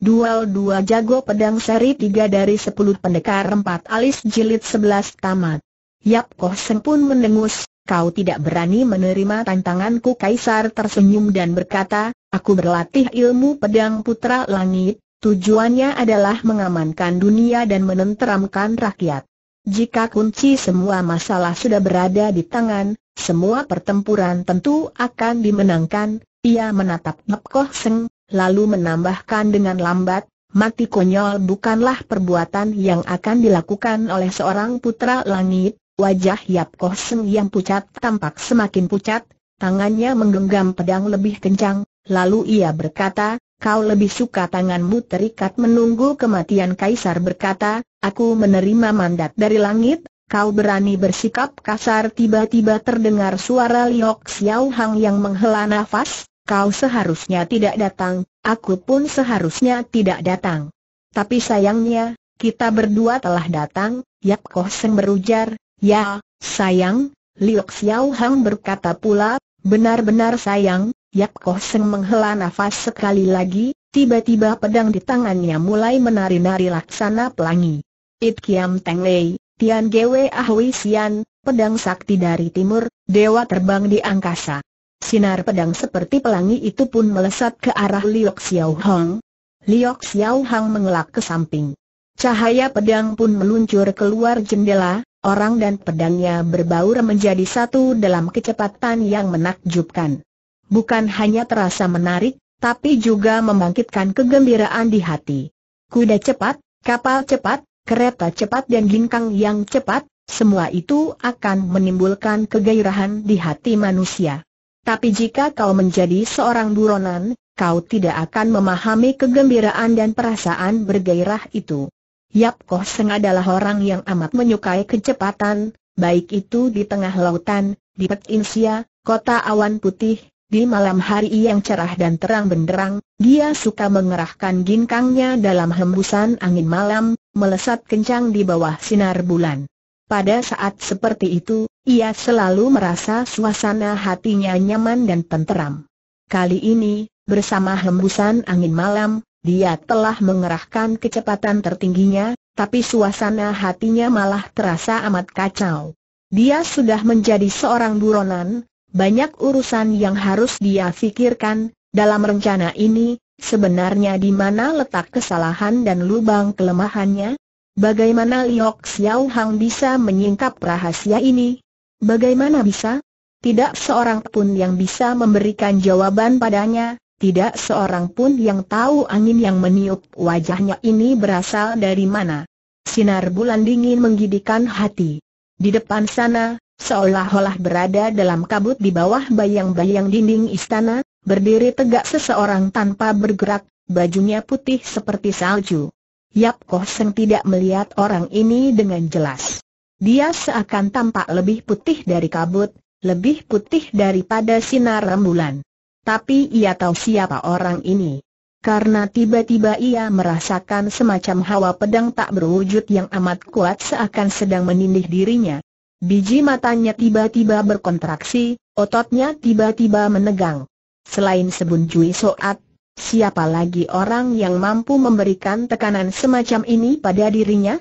Duel dua jago pedang seri tiga dari sepuluh pendekar empat alis jilid sebelas tamat. Yap Koh Seng pun mendengus, kau tidak berani menerima tantanganku Kaisar tersenyum dan berkata, aku berlatih ilmu pedang putra langit, tujuannya adalah mengamankan dunia dan menenteramkan rakyat. Jika kunci semua masalah sudah berada di tangan, semua pertempuran tentu akan dimenangkan, ia menatap Yap Koh Seng, lalu menambahkan dengan lambat, mati konyol bukanlah perbuatan yang akan dilakukan oleh seorang putra langit, wajah Yap Koh yang pucat tampak semakin pucat, tangannya menggenggam pedang lebih kencang, lalu ia berkata, kau lebih suka tanganmu terikat menunggu kematian Kaisar berkata, aku menerima mandat dari langit, kau berani bersikap kasar tiba-tiba terdengar suara Liok Xiao Hang yang menghela nafas, kau seharusnya tidak datang, aku pun seharusnya tidak datang. Tapi sayangnya, kita berdua telah datang, Yap Koh Seng berujar, ya, sayang, Liok Xiao Hang berkata pula, benar-benar sayang, Yap Koh Seng menghela nafas sekali lagi, tiba-tiba pedang di tangannya mulai menari-nari laksana pelangi. It Kiam Teng Lei, Tian Gwe Ahui Sian, pedang sakti dari timur, dewa terbang di angkasa. Sinar pedang seperti pelangi itu pun melesat ke arah Liok Xiao Hong. Liok Xiao Hong mengelak ke samping. Cahaya pedang pun meluncur keluar jendela, orang dan pedangnya berbaur menjadi satu dalam kecepatan yang menakjubkan. Bukan hanya terasa menarik, tapi juga membangkitkan kegembiraan di hati. Kuda cepat, kapal cepat, kereta cepat dan ginkang yang cepat, semua itu akan menimbulkan kegairahan di hati manusia. Tapi jika kau menjadi seorang buronan, kau tidak akan memahami kegembiraan dan perasaan bergairah itu. Yap Koh Seng adalah orang yang amat menyukai kecepatan, baik itu di tengah lautan, di Pekinsia, kota awan putih, di malam hari yang cerah dan terang benderang, dia suka mengerahkan ginkangnya dalam hembusan angin malam, melesat kencang di bawah sinar bulan. Pada saat seperti itu, ia selalu merasa suasana hatinya nyaman dan tenteram. Kali ini, bersama hembusan angin malam, dia telah mengerahkan kecepatan tertingginya, tapi suasana hatinya malah terasa amat kacau. Dia sudah menjadi seorang buronan, banyak urusan yang harus dia fikirkan, dalam rencana ini, sebenarnya di mana letak kesalahan dan lubang kelemahannya? Bagaimana Liok Xiao Hang bisa menyingkap rahasia ini? Bagaimana bisa? Tidak seorang pun yang bisa memberikan jawaban padanya, tidak seorang pun yang tahu angin yang meniup wajahnya ini berasal dari mana. Sinar bulan dingin menggidikan hati. Di depan sana, seolah-olah berada dalam kabut di bawah bayang-bayang dinding istana, berdiri tegak seseorang tanpa bergerak, bajunya putih seperti salju. Yap Koh Seng tidak melihat orang ini dengan jelas. Dia seakan tampak lebih putih dari kabut, lebih putih daripada sinar rembulan. Tapi ia tahu siapa orang ini. Karena tiba-tiba ia merasakan semacam hawa pedang tak berwujud yang amat kuat seakan sedang menindih dirinya. Biji matanya tiba-tiba berkontraksi, ototnya tiba-tiba menegang. Selain Sebun cuy Soat, siapa lagi orang yang mampu memberikan tekanan semacam ini pada dirinya?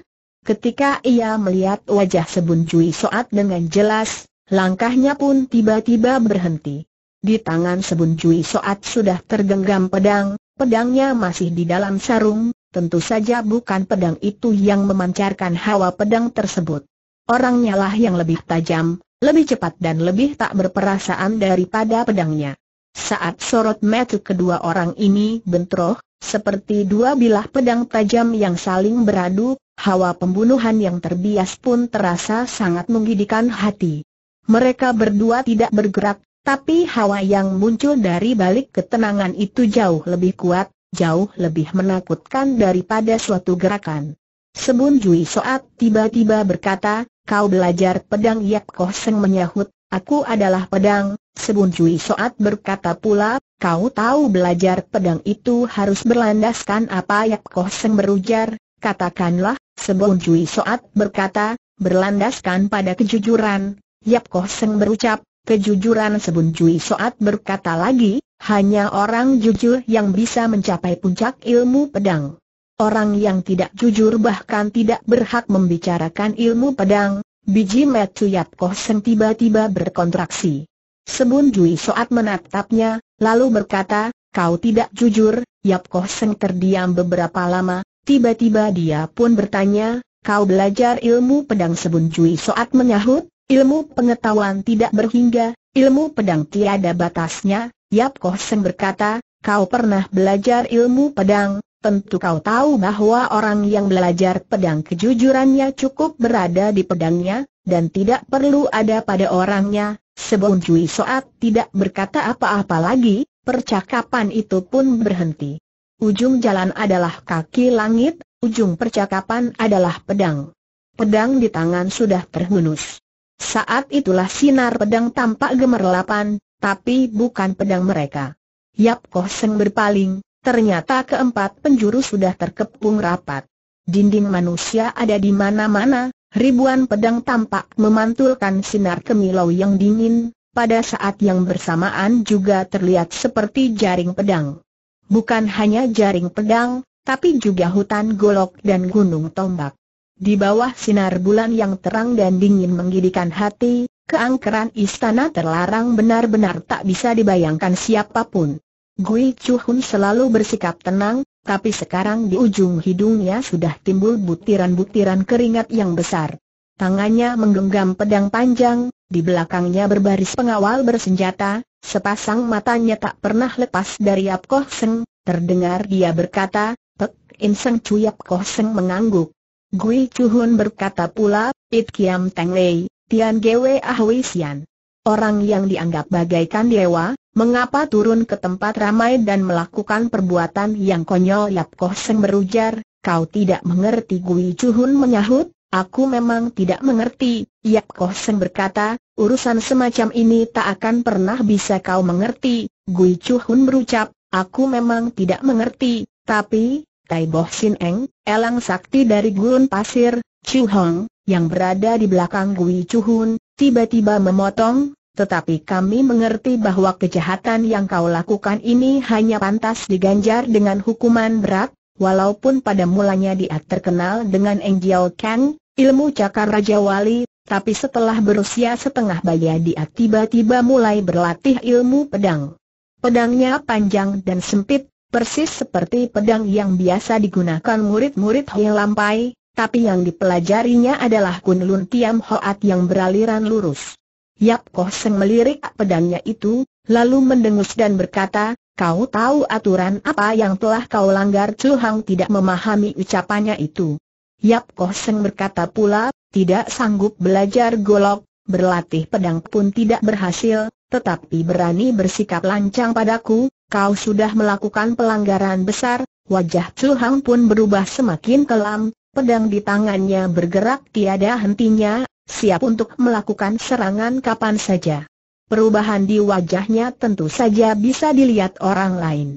Ketika ia melihat wajah Sebun Cui Soat dengan jelas, langkahnya pun tiba-tiba berhenti. Di tangan Sebun Cui Soat sudah tergenggam pedang, pedangnya masih di dalam sarung, tentu saja bukan pedang itu yang memancarkan hawa pedang tersebut. Orangnya lah yang lebih tajam, lebih cepat dan lebih tak berperasaan daripada pedangnya. Saat sorot mata kedua orang ini bentroh, seperti dua bilah pedang tajam yang saling beradu, hawa pembunuhan yang terbias pun terasa sangat menggidikan hati. Mereka berdua tidak bergerak, tapi hawa yang muncul dari balik ketenangan itu jauh lebih kuat, jauh lebih menakutkan daripada suatu gerakan. Sebun Jui Soat tiba-tiba berkata, kau belajar pedang Yap Koh Seng menyahut, aku adalah pedang, Sebun Cui Soat berkata pula, kau tahu belajar pedang itu harus berlandaskan apa Yap Koh Seng berujar, katakanlah, Sebun Cui Soat berkata, berlandaskan pada kejujuran, Yap Koh Seng berucap, kejujuran Sebun Cui Soat berkata lagi, hanya orang jujur yang bisa mencapai puncak ilmu pedang. Orang yang tidak jujur bahkan tidak berhak membicarakan ilmu pedang, biji metu Yap Koh Seng tiba-tiba berkontraksi. Sebun Jui Soat menatapnya, lalu berkata, kau tidak jujur, Yap Koh Seng terdiam beberapa lama, tiba-tiba dia pun bertanya, kau belajar ilmu pedang Sebun Jui Soat menyahut, ilmu pengetahuan tidak berhingga, ilmu pedang tiada batasnya, Yap Koh Seng berkata, kau pernah belajar ilmu pedang, tentu kau tahu bahwa orang yang belajar pedang kejujurannya cukup berada di pedangnya, dan tidak perlu ada pada orangnya, Sebon Cui Soat tidak berkata apa-apa lagi, percakapan itu pun berhenti. Ujung jalan adalah kaki langit, ujung percakapan adalah pedang. Pedang di tangan sudah terhunus. Saat itulah sinar pedang tampak gemerlapan, tapi bukan pedang mereka. Yap Koh Seng berpaling, ternyata keempat penjuru sudah terkepung rapat. Dinding manusia ada di mana-mana, Ribuan pedang tampak memantulkan sinar kemilau yang dingin, pada saat yang bersamaan juga terlihat seperti jaring pedang. Bukan hanya jaring pedang, tapi juga hutan golok dan gunung tombak. Di bawah sinar bulan yang terang dan dingin menggidikan hati, keangkeran istana terlarang benar-benar tak bisa dibayangkan siapapun. Gui Chuhun selalu bersikap tenang, tapi sekarang di ujung hidungnya sudah timbul butiran-butiran keringat yang besar. Tangannya menggenggam pedang panjang, di belakangnya berbaris pengawal bersenjata, sepasang matanya tak pernah lepas dari Yap Koh Seng, terdengar dia berkata, Pek In Seng Cu Yap Koh Seng mengangguk. Gui Chu Hun berkata pula, It Kiam Teng Lei, Tian Gwe ah Wei Sian orang yang dianggap bagaikan dewa, mengapa turun ke tempat ramai dan melakukan perbuatan yang konyol Yap Koh Seng berujar, kau tidak mengerti Gui Hun menyahut, aku memang tidak mengerti, Yap Koh Seng berkata, urusan semacam ini tak akan pernah bisa kau mengerti, Gui Hun berucap, aku memang tidak mengerti, tapi, Tai Boh Sin Eng, elang sakti dari gurun pasir, Chu Hong, yang berada di belakang Gui Hun, tiba-tiba memotong, tetapi kami mengerti bahwa kejahatan yang kau lakukan ini hanya pantas diganjar dengan hukuman berat, walaupun pada mulanya dia terkenal dengan Engjiao Kang, ilmu cakar Raja Wali, tapi setelah berusia setengah baya dia tiba-tiba mulai berlatih ilmu pedang. Pedangnya panjang dan sempit, persis seperti pedang yang biasa digunakan murid-murid Hei Lampai, tapi yang dipelajarinya adalah Kun Tiam Hoat yang beraliran lurus. Yap Koh Seng melirik pedangnya itu, lalu mendengus dan berkata, kau tahu aturan apa yang telah kau langgar Chu Hang tidak memahami ucapannya itu. Yap Koh Seng berkata pula, tidak sanggup belajar golok, berlatih pedang pun tidak berhasil, tetapi berani bersikap lancang padaku, kau sudah melakukan pelanggaran besar, wajah Chu Hang pun berubah semakin kelam, pedang di tangannya bergerak tiada hentinya, siap untuk melakukan serangan kapan saja. Perubahan di wajahnya tentu saja bisa dilihat orang lain.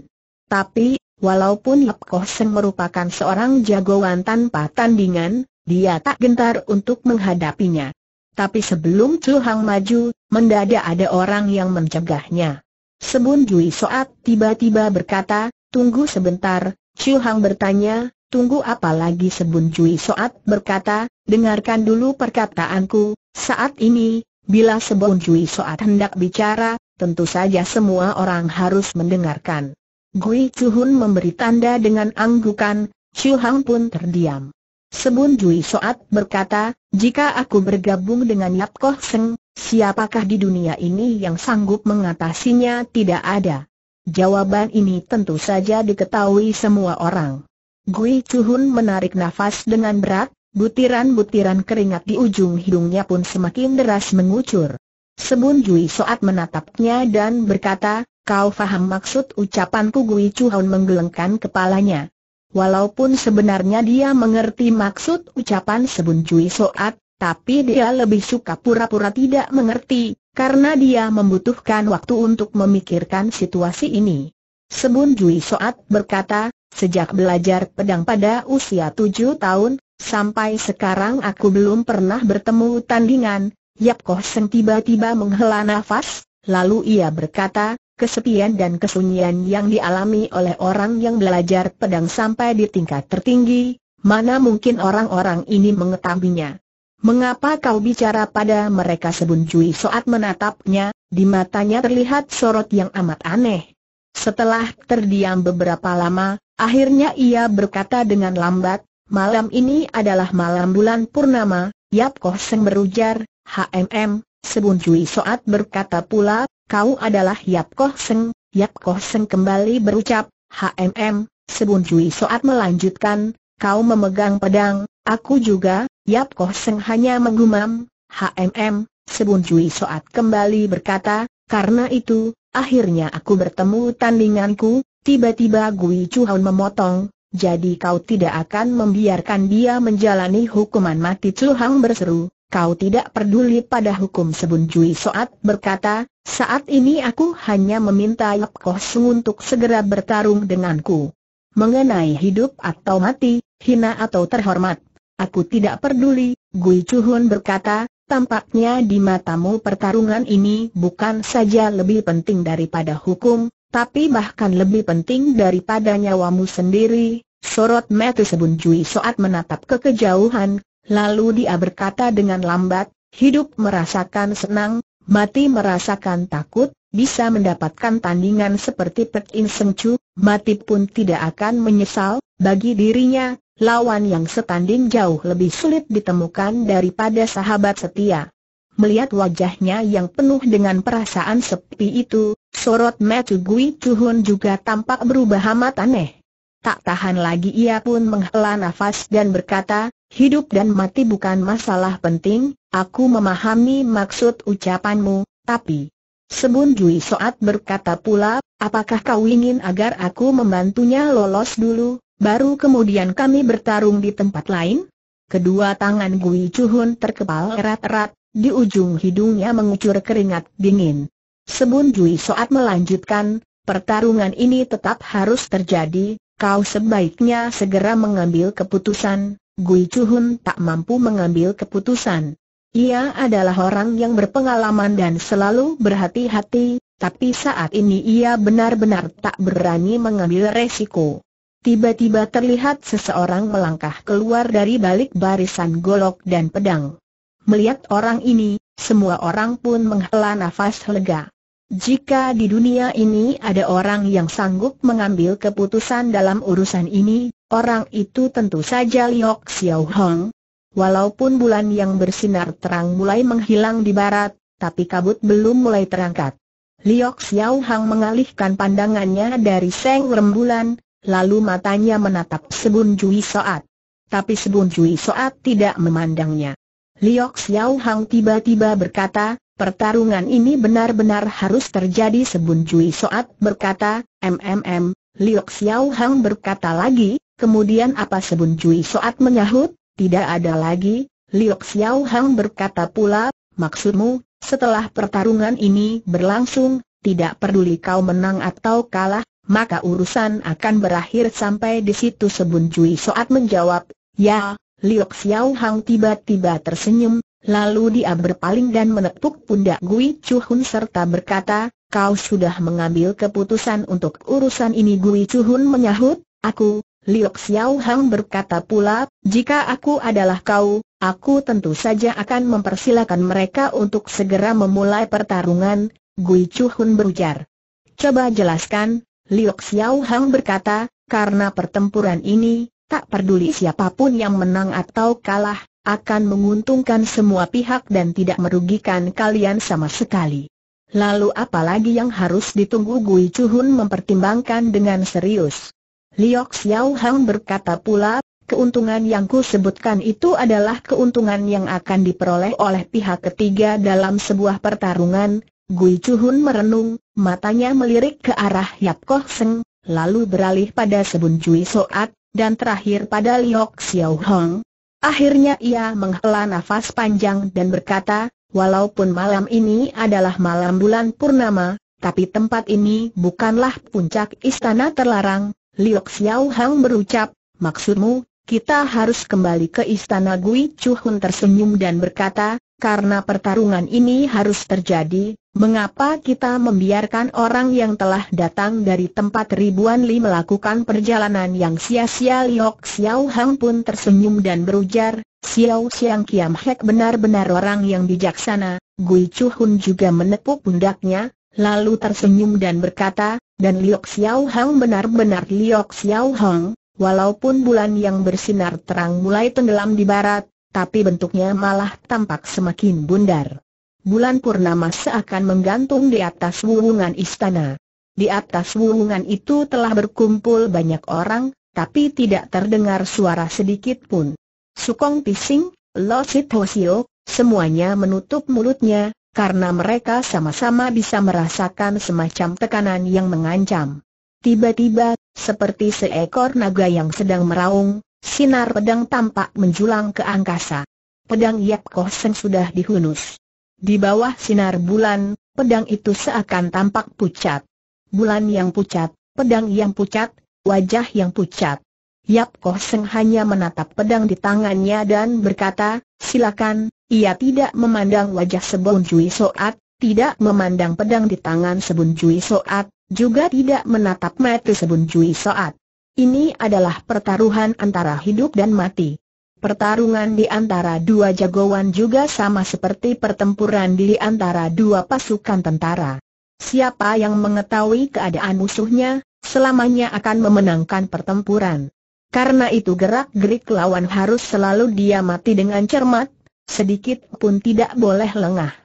Tapi, walaupun Lep Koh Seng merupakan seorang jagoan tanpa tandingan, dia tak gentar untuk menghadapinya. Tapi sebelum Chu Hang maju, mendadak ada orang yang mencegahnya. Sebun Jui Soat tiba-tiba berkata, tunggu sebentar, Chu Hang bertanya, tunggu apa lagi Sebun Jui Soat berkata, Dengarkan dulu perkataanku, saat ini, bila sebuah Cui Soat hendak bicara, tentu saja semua orang harus mendengarkan. Gui Chuhun memberi tanda dengan anggukan, Chu Hang pun terdiam. Sebun Jui Soat berkata, jika aku bergabung dengan Yap Koh Seng, siapakah di dunia ini yang sanggup mengatasinya tidak ada? Jawaban ini tentu saja diketahui semua orang. Gui Chuhun menarik nafas dengan berat, Butiran-butiran keringat di ujung hidungnya pun semakin deras mengucur. Sebun Jui Soat menatapnya dan berkata, kau faham maksud ucapanku Gui Chuhon menggelengkan kepalanya. Walaupun sebenarnya dia mengerti maksud ucapan Sebun Jui Soat, tapi dia lebih suka pura-pura tidak mengerti, karena dia membutuhkan waktu untuk memikirkan situasi ini. Sebun Jui Soat berkata, Sejak belajar pedang pada usia tujuh tahun, Sampai sekarang aku belum pernah bertemu tandingan. Yap Koh Seng tiba-tiba menghela nafas, lalu ia berkata, kesepian dan kesunyian yang dialami oleh orang yang belajar pedang sampai di tingkat tertinggi, mana mungkin orang-orang ini mengetahuinya. Mengapa kau bicara pada mereka Sebun saat Soat menatapnya, di matanya terlihat sorot yang amat aneh. Setelah terdiam beberapa lama, akhirnya ia berkata dengan lambat, malam ini adalah malam bulan purnama, Yap Koh Seng berujar, HMM, Sebun Cui Soat berkata pula, kau adalah Yap Koh Seng, Yap Koh Seng kembali berucap, HMM, Sebun Cui Soat melanjutkan, kau memegang pedang, aku juga, Yap Koh Seng hanya menggumam, HMM, Sebun Cui Soat kembali berkata, karena itu, akhirnya aku bertemu tandinganku, tiba-tiba Gui Chuhon memotong, jadi kau tidak akan membiarkan dia menjalani hukuman mati Chu berseru, kau tidak peduli pada hukum Sebun Jui Soat berkata, saat ini aku hanya meminta Yap Koh untuk segera bertarung denganku. Mengenai hidup atau mati, hina atau terhormat, aku tidak peduli, Gui Chuhun berkata, tampaknya di matamu pertarungan ini bukan saja lebih penting daripada hukum, tapi bahkan lebih penting daripada nyawamu sendiri, sorot mata Sebun saat Soat menatap ke kejauhan, lalu dia berkata dengan lambat, hidup merasakan senang, mati merasakan takut, bisa mendapatkan tandingan seperti Pet In Seng Chu, mati pun tidak akan menyesal, bagi dirinya, lawan yang setanding jauh lebih sulit ditemukan daripada sahabat setia. Melihat wajahnya yang penuh dengan perasaan sepi itu, Sorot mata Gui Chuhun juga tampak berubah amat aneh. Tak tahan lagi ia pun menghela nafas dan berkata, hidup dan mati bukan masalah penting, aku memahami maksud ucapanmu, tapi... Sebun Jui Soat berkata pula, apakah kau ingin agar aku membantunya lolos dulu, baru kemudian kami bertarung di tempat lain? Kedua tangan Gui Chuhun terkepal erat-erat, di ujung hidungnya mengucur keringat dingin. Sebun Jui Soat melanjutkan, pertarungan ini tetap harus terjadi, kau sebaiknya segera mengambil keputusan, Gui Chuhun tak mampu mengambil keputusan. Ia adalah orang yang berpengalaman dan selalu berhati-hati, tapi saat ini ia benar-benar tak berani mengambil resiko. Tiba-tiba terlihat seseorang melangkah keluar dari balik barisan golok dan pedang. Melihat orang ini, semua orang pun menghela nafas lega. Jika di dunia ini ada orang yang sanggup mengambil keputusan dalam urusan ini, orang itu tentu saja Liok Xiao Hong. Walaupun bulan yang bersinar terang mulai menghilang di barat, tapi kabut belum mulai terangkat. Liok Xiao Hong mengalihkan pandangannya dari seng rembulan, lalu matanya menatap Sebun Jui Soat. Tapi Sebun Jui Soat tidak memandangnya. Liok Xiao Hang tiba-tiba berkata, pertarungan ini benar-benar harus terjadi sebun Soat berkata, MMM, Liok Xiao Hang berkata lagi, kemudian apa sebun Soat menyahut, tidak ada lagi, Liok Xiao Hang berkata pula, maksudmu, setelah pertarungan ini berlangsung, tidak peduli kau menang atau kalah, maka urusan akan berakhir sampai di situ sebun Soat menjawab, ya, Liu Xiao Hang tiba-tiba tersenyum, lalu dia berpaling dan menepuk pundak Gui Chu Hun serta berkata, kau sudah mengambil keputusan untuk urusan ini Gui Chu Hun menyahut, aku, Liu Xiao Hang berkata pula, jika aku adalah kau, aku tentu saja akan mempersilakan mereka untuk segera memulai pertarungan, Gui Chu Hun berujar. Coba jelaskan, Liu Xiao Hang berkata, karena pertempuran ini, Tak peduli siapapun yang menang atau kalah, akan menguntungkan semua pihak dan tidak merugikan kalian sama sekali. Lalu apa lagi yang harus ditunggu Gui Chuhun mempertimbangkan dengan serius. Liok Xiao Hang berkata pula, keuntungan yang ku sebutkan itu adalah keuntungan yang akan diperoleh oleh pihak ketiga dalam sebuah pertarungan. Gui Chuhun merenung, matanya melirik ke arah Yap Koh Seng, lalu beralih pada Sebun Jui Soat, dan terakhir pada Liok Xiao Hong. Akhirnya ia menghela nafas panjang dan berkata, walaupun malam ini adalah malam bulan purnama, tapi tempat ini bukanlah puncak istana terlarang. Liok Xiao Hong berucap, maksudmu, kita harus kembali ke istana Gui Chu Hun tersenyum dan berkata, karena pertarungan ini harus terjadi, mengapa kita membiarkan orang yang telah datang dari tempat ribuan li melakukan perjalanan yang sia-sia Liok Xiao Hang pun tersenyum dan berujar, Xiao Xiang Kiam Hek benar-benar orang yang bijaksana, Gui Chu Hun juga menepuk pundaknya, lalu tersenyum dan berkata, dan Liok Xiao Hang benar-benar Liok Xiao Hang, walaupun bulan yang bersinar terang mulai tenggelam di barat, tapi bentuknya malah tampak semakin bundar. Bulan purnama seakan menggantung di atas wulungan istana. Di atas wulungan itu telah berkumpul banyak orang, tapi tidak terdengar suara sedikit pun. Sukong Pising, Lo Sit Hosio, semuanya menutup mulutnya, karena mereka sama-sama bisa merasakan semacam tekanan yang mengancam. Tiba-tiba, seperti seekor naga yang sedang meraung, Sinar pedang tampak menjulang ke angkasa. Pedang Yap Koh Seng sudah dihunus. Di bawah sinar bulan, pedang itu seakan tampak pucat. Bulan yang pucat, pedang yang pucat, wajah yang pucat. Yap Koh Seng hanya menatap pedang di tangannya dan berkata, silakan, ia tidak memandang wajah Sebun Jui Soat, tidak memandang pedang di tangan Sebun Jui Soat, juga tidak menatap mata Sebun Jui Soat. Ini adalah pertaruhan antara hidup dan mati. Pertarungan di antara dua jagoan juga sama seperti pertempuran di antara dua pasukan tentara. Siapa yang mengetahui keadaan musuhnya, selamanya akan memenangkan pertempuran. Karena itu gerak-gerik lawan harus selalu diamati dengan cermat, sedikit pun tidak boleh lengah.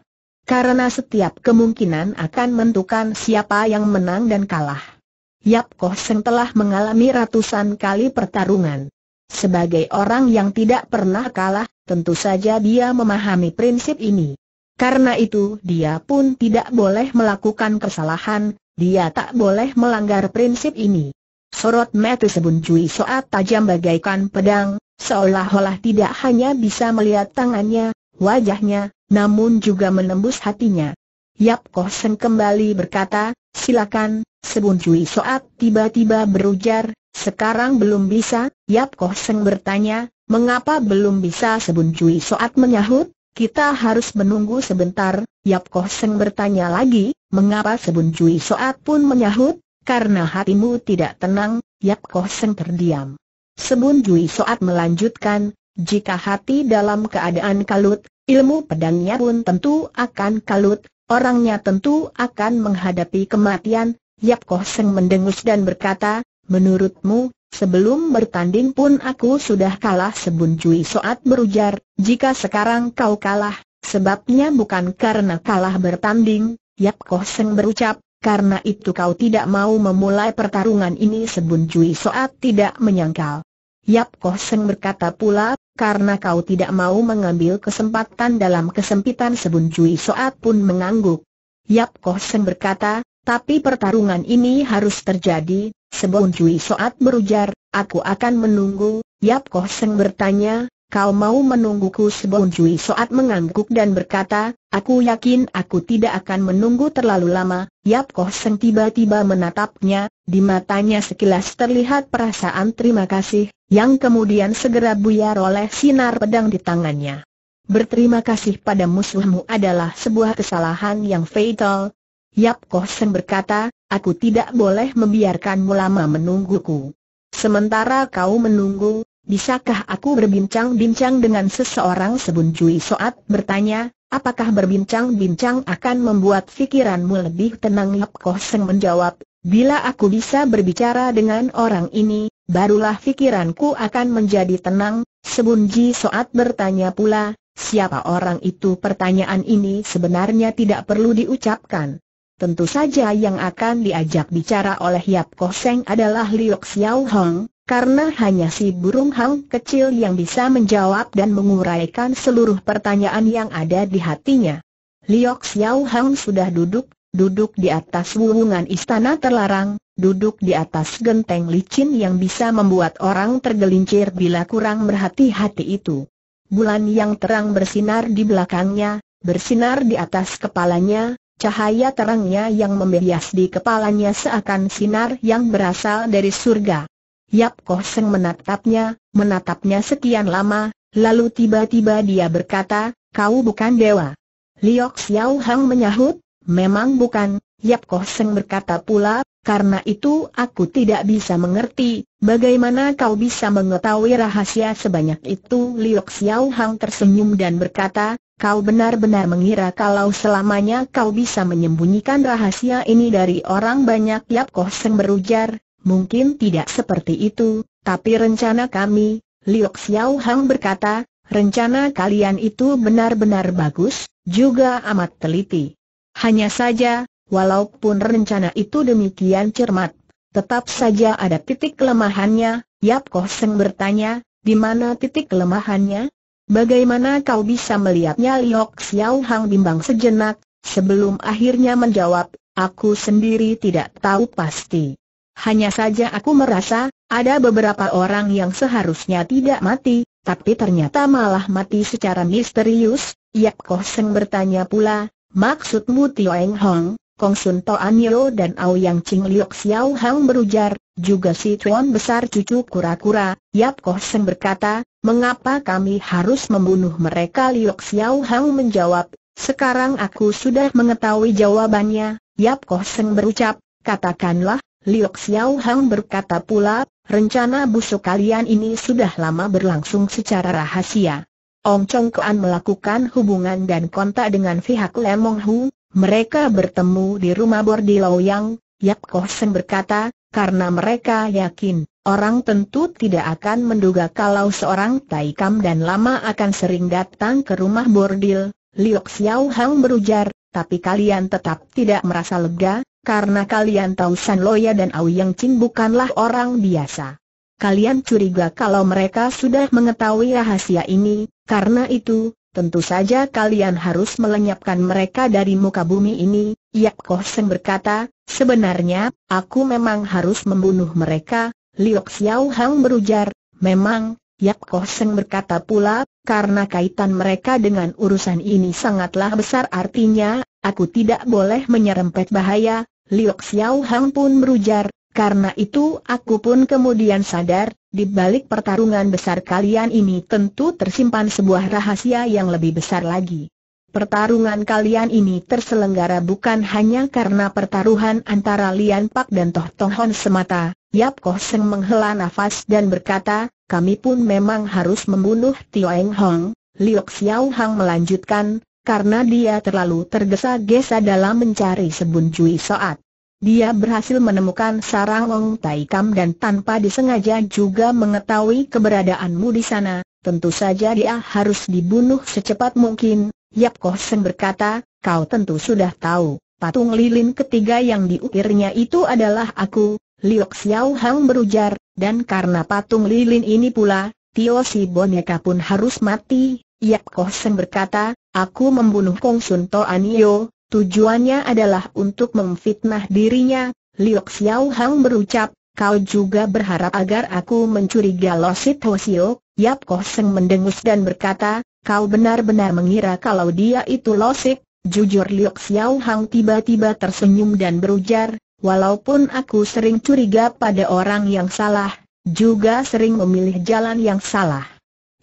Karena setiap kemungkinan akan menentukan siapa yang menang dan kalah. Yap Koh Seng telah mengalami ratusan kali pertarungan. Sebagai orang yang tidak pernah kalah, tentu saja dia memahami prinsip ini. Karena itu dia pun tidak boleh melakukan kesalahan, dia tak boleh melanggar prinsip ini. Sorot mata Sebun Soat tajam bagaikan pedang, seolah-olah tidak hanya bisa melihat tangannya, wajahnya, namun juga menembus hatinya. Yap Koh Seng kembali berkata, silakan, Sebun Cui Soat tiba-tiba berujar, sekarang belum bisa, Yap Koh Seng bertanya, mengapa belum bisa Sebun Cui Soat menyahut, kita harus menunggu sebentar, Yap Koh Seng bertanya lagi, mengapa Sebun Cui Soat pun menyahut, karena hatimu tidak tenang, Yap Koh Seng terdiam. Sebun Cui Soat melanjutkan, jika hati dalam keadaan kalut, ilmu pedangnya pun tentu akan kalut, orangnya tentu akan menghadapi kematian, Yap Koh Seng mendengus dan berkata, menurutmu, sebelum bertanding pun aku sudah kalah sebun Jui Soat berujar, jika sekarang kau kalah, sebabnya bukan karena kalah bertanding, Yap Koh Seng berucap, karena itu kau tidak mau memulai pertarungan ini sebun Jui Soat tidak menyangkal. Yap Koh Seng berkata pula, karena kau tidak mau mengambil kesempatan dalam kesempitan sebun Jui Soat pun mengangguk. Yap Koh Seng berkata, tapi pertarungan ini harus terjadi, sebelum Cui Soat berujar, aku akan menunggu, Yap Koh Seng bertanya, kau mau menungguku sebelum Cui Soat mengangguk dan berkata, aku yakin aku tidak akan menunggu terlalu lama, Yap Koh Seng tiba-tiba menatapnya, di matanya sekilas terlihat perasaan terima kasih, yang kemudian segera buyar oleh sinar pedang di tangannya. Berterima kasih pada musuhmu adalah sebuah kesalahan yang fatal, Yap Koh Seng berkata, aku tidak boleh membiarkanmu lama menungguku. Sementara kau menunggu, bisakah aku berbincang-bincang dengan seseorang sebun Soat bertanya, apakah berbincang-bincang akan membuat pikiranmu lebih tenang Yap Koh Seng menjawab, bila aku bisa berbicara dengan orang ini, barulah pikiranku akan menjadi tenang, sebun Soat bertanya pula, siapa orang itu pertanyaan ini sebenarnya tidak perlu diucapkan. Tentu saja yang akan diajak bicara oleh Yap Koh Seng adalah Liok Xiao Hong, karena hanya si burung hang kecil yang bisa menjawab dan menguraikan seluruh pertanyaan yang ada di hatinya. Liok Xiao Hong sudah duduk, duduk di atas wuwungan istana terlarang, duduk di atas genteng licin yang bisa membuat orang tergelincir bila kurang berhati-hati itu. Bulan yang terang bersinar di belakangnya, bersinar di atas kepalanya, Cahaya terangnya yang membias di kepalanya seakan sinar yang berasal dari surga. Yap Koh Seng menatapnya, menatapnya sekian lama, lalu tiba-tiba dia berkata, kau bukan dewa. Liok Xiao Hang menyahut, memang bukan, Yap Koh Seng berkata pula, karena itu aku tidak bisa mengerti, bagaimana kau bisa mengetahui rahasia sebanyak itu Liok Xiao Hang tersenyum dan berkata, Kau benar-benar mengira kalau selamanya kau bisa menyembunyikan rahasia ini dari orang banyak Yap Koh Seng berujar, mungkin tidak seperti itu, tapi rencana kami, Liok Xiao Hang berkata, rencana kalian itu benar-benar bagus, juga amat teliti. Hanya saja, walaupun rencana itu demikian cermat, tetap saja ada titik kelemahannya, Yap Koh Seng bertanya, di mana titik kelemahannya? Bagaimana kau bisa melihatnya Liok Xiao Hang bimbang sejenak, sebelum akhirnya menjawab, aku sendiri tidak tahu pasti. Hanya saja aku merasa, ada beberapa orang yang seharusnya tidak mati, tapi ternyata malah mati secara misterius, Yap Koh Seng bertanya pula, maksudmu Tio Eng Hong, Kong Sun To Yeo dan Yang Ching Liok Xiao Hang berujar, juga si tuan besar cucu kura-kura, Yap Koh Seng berkata, mengapa kami harus membunuh mereka Liu Xiao Hang menjawab, sekarang aku sudah mengetahui jawabannya, Yap Koh Seng berucap, katakanlah, Liu Xiao Hang berkata pula, rencana busuk kalian ini sudah lama berlangsung secara rahasia. Ong Chong Kuan melakukan hubungan dan kontak dengan pihak Lemong Hu, mereka bertemu di rumah Bordi yang. Yap Koh Seng berkata, karena mereka yakin Orang tentu tidak akan menduga kalau seorang Taikam dan lama akan sering datang ke rumah bordil, Liok Xiao Hang berujar, tapi kalian tetap tidak merasa lega, karena kalian tahu San Loya dan Au Yang Qing bukanlah orang biasa. Kalian curiga kalau mereka sudah mengetahui rahasia ini, karena itu, tentu saja kalian harus melenyapkan mereka dari muka bumi ini, Yap Koh Seng berkata, sebenarnya, aku memang harus membunuh mereka, Liok Xiao Hang berujar, memang, Yap Koh Seng berkata pula, karena kaitan mereka dengan urusan ini sangatlah besar artinya, aku tidak boleh menyerempet bahaya, Liok Xiao Hang pun berujar, karena itu aku pun kemudian sadar, di balik pertarungan besar kalian ini tentu tersimpan sebuah rahasia yang lebih besar lagi. Pertarungan kalian ini terselenggara bukan hanya karena pertaruhan antara Lian Pak dan Toh Tong Hon semata. Yap Koh Seng menghela nafas dan berkata, kami pun memang harus membunuh Tio Eng Hong. Liok Xiao Hang melanjutkan, karena dia terlalu tergesa-gesa dalam mencari sebun cuy soat. Dia berhasil menemukan sarang Ong Tai Kam dan tanpa disengaja juga mengetahui keberadaanmu di sana. Tentu saja dia harus dibunuh secepat mungkin. Yap Koh Seng berkata, kau tentu sudah tahu, patung lilin ketiga yang diukirnya itu adalah aku, Liok Xiao Hang berujar, dan karena patung lilin ini pula, Tio si boneka pun harus mati. Yap Koh Seng berkata, aku membunuh Kong Sun To Anio, tujuannya adalah untuk memfitnah dirinya. Liok Xiao Hang berucap, kau juga berharap agar aku mencuriga Losit Hosio. Yap Koh Seng mendengus dan berkata, Kau benar-benar mengira kalau dia itu losik, jujur Liu Xiao Hang tiba-tiba tersenyum dan berujar, walaupun aku sering curiga pada orang yang salah, juga sering memilih jalan yang salah.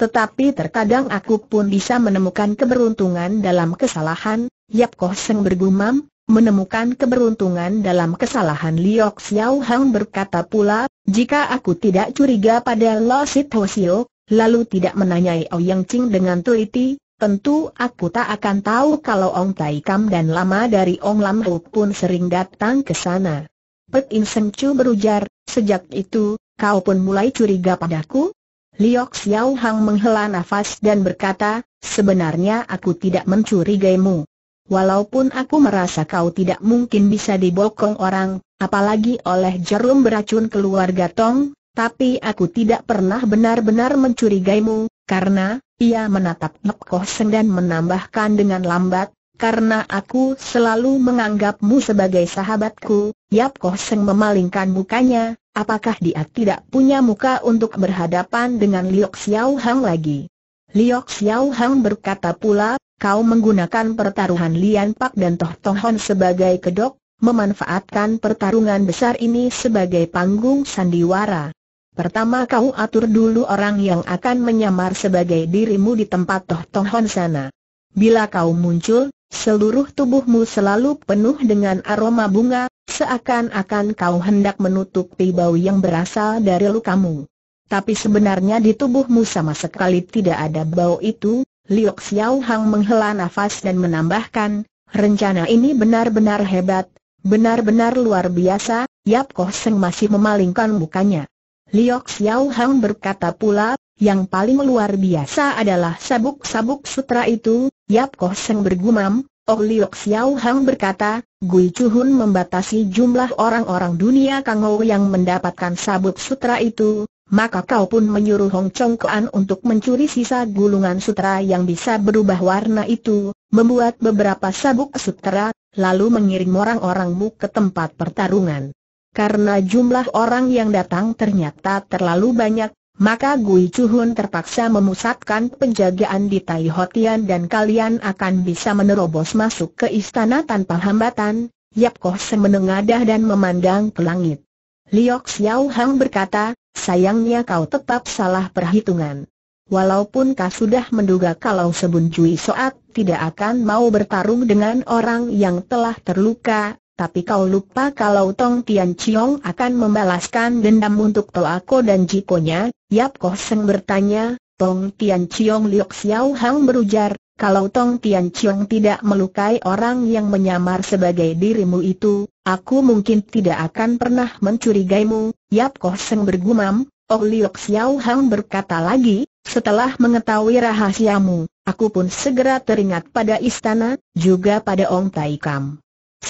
Tetapi terkadang aku pun bisa menemukan keberuntungan dalam kesalahan, Yap Koh Seng bergumam, menemukan keberuntungan dalam kesalahan Liok Xiao Hang berkata pula, jika aku tidak curiga pada Lo Sit Ho Siok, lalu tidak menanyai Ouyang Ching dengan teliti, tentu aku tak akan tahu kalau Ong Tai Kam dan lama dari Ong Lam Ho pun sering datang ke sana. Pek In Seng Chu berujar, sejak itu, kau pun mulai curiga padaku? Liok Xiao Hang menghela nafas dan berkata, sebenarnya aku tidak mencurigaimu. Walaupun aku merasa kau tidak mungkin bisa dibokong orang, apalagi oleh jarum beracun keluarga Tong, tapi aku tidak pernah benar-benar mencurigaimu, karena, ia menatap Ngep Kohseng dan menambahkan dengan lambat, karena aku selalu menganggapmu sebagai sahabatku, Yap Kohseng memalingkan mukanya, apakah dia tidak punya muka untuk berhadapan dengan Liok Xiao Hang lagi? Liok Xiao Hang berkata pula, kau menggunakan pertaruhan Lian Pak dan Toh Tohon sebagai kedok, memanfaatkan pertarungan besar ini sebagai panggung sandiwara. Pertama kau atur dulu orang yang akan menyamar sebagai dirimu di tempat Toh Tong sana. Bila kau muncul, seluruh tubuhmu selalu penuh dengan aroma bunga, seakan-akan kau hendak menutupi bau yang berasal dari lukamu. Tapi sebenarnya di tubuhmu sama sekali tidak ada bau itu, Liok Xiao Hang menghela nafas dan menambahkan, rencana ini benar-benar hebat, benar-benar luar biasa, Yap Koh Seng masih memalingkan mukanya. Liok Xiao Hang berkata pula, yang paling luar biasa adalah sabuk-sabuk sutra itu, Yap Koh Seng bergumam, Oh Liok Xiao Hang berkata, Gui Chuhun membatasi jumlah orang-orang dunia kango yang mendapatkan sabuk sutra itu, maka kau pun menyuruh Hong Chong Kuan untuk mencuri sisa gulungan sutra yang bisa berubah warna itu, membuat beberapa sabuk sutra, lalu mengirim orang-orangmu ke tempat pertarungan. Karena jumlah orang yang datang ternyata terlalu banyak, maka Gui Chuhun terpaksa memusatkan penjagaan di Tai Hotian dan kalian akan bisa menerobos masuk ke istana tanpa hambatan, Yap Koh semenengadah dan memandang ke langit. Liok Xiao Hang berkata, sayangnya kau tetap salah perhitungan. Walaupun kau sudah menduga kalau Sebun Cui Soat tidak akan mau bertarung dengan orang yang telah terluka, tapi kau lupa kalau Tong Tian Chiong akan membalaskan dendam untuk Toako dan Jikonya, Yap Koh Seng bertanya, Tong Tian Chiong Liok Xiao Hang berujar, kalau Tong Tian Chiong tidak melukai orang yang menyamar sebagai dirimu itu, aku mungkin tidak akan pernah mencurigaimu, Yap Koh Seng bergumam, Oh Liok Xiao Hang berkata lagi, setelah mengetahui rahasiamu, aku pun segera teringat pada istana, juga pada Ong Tai Kam.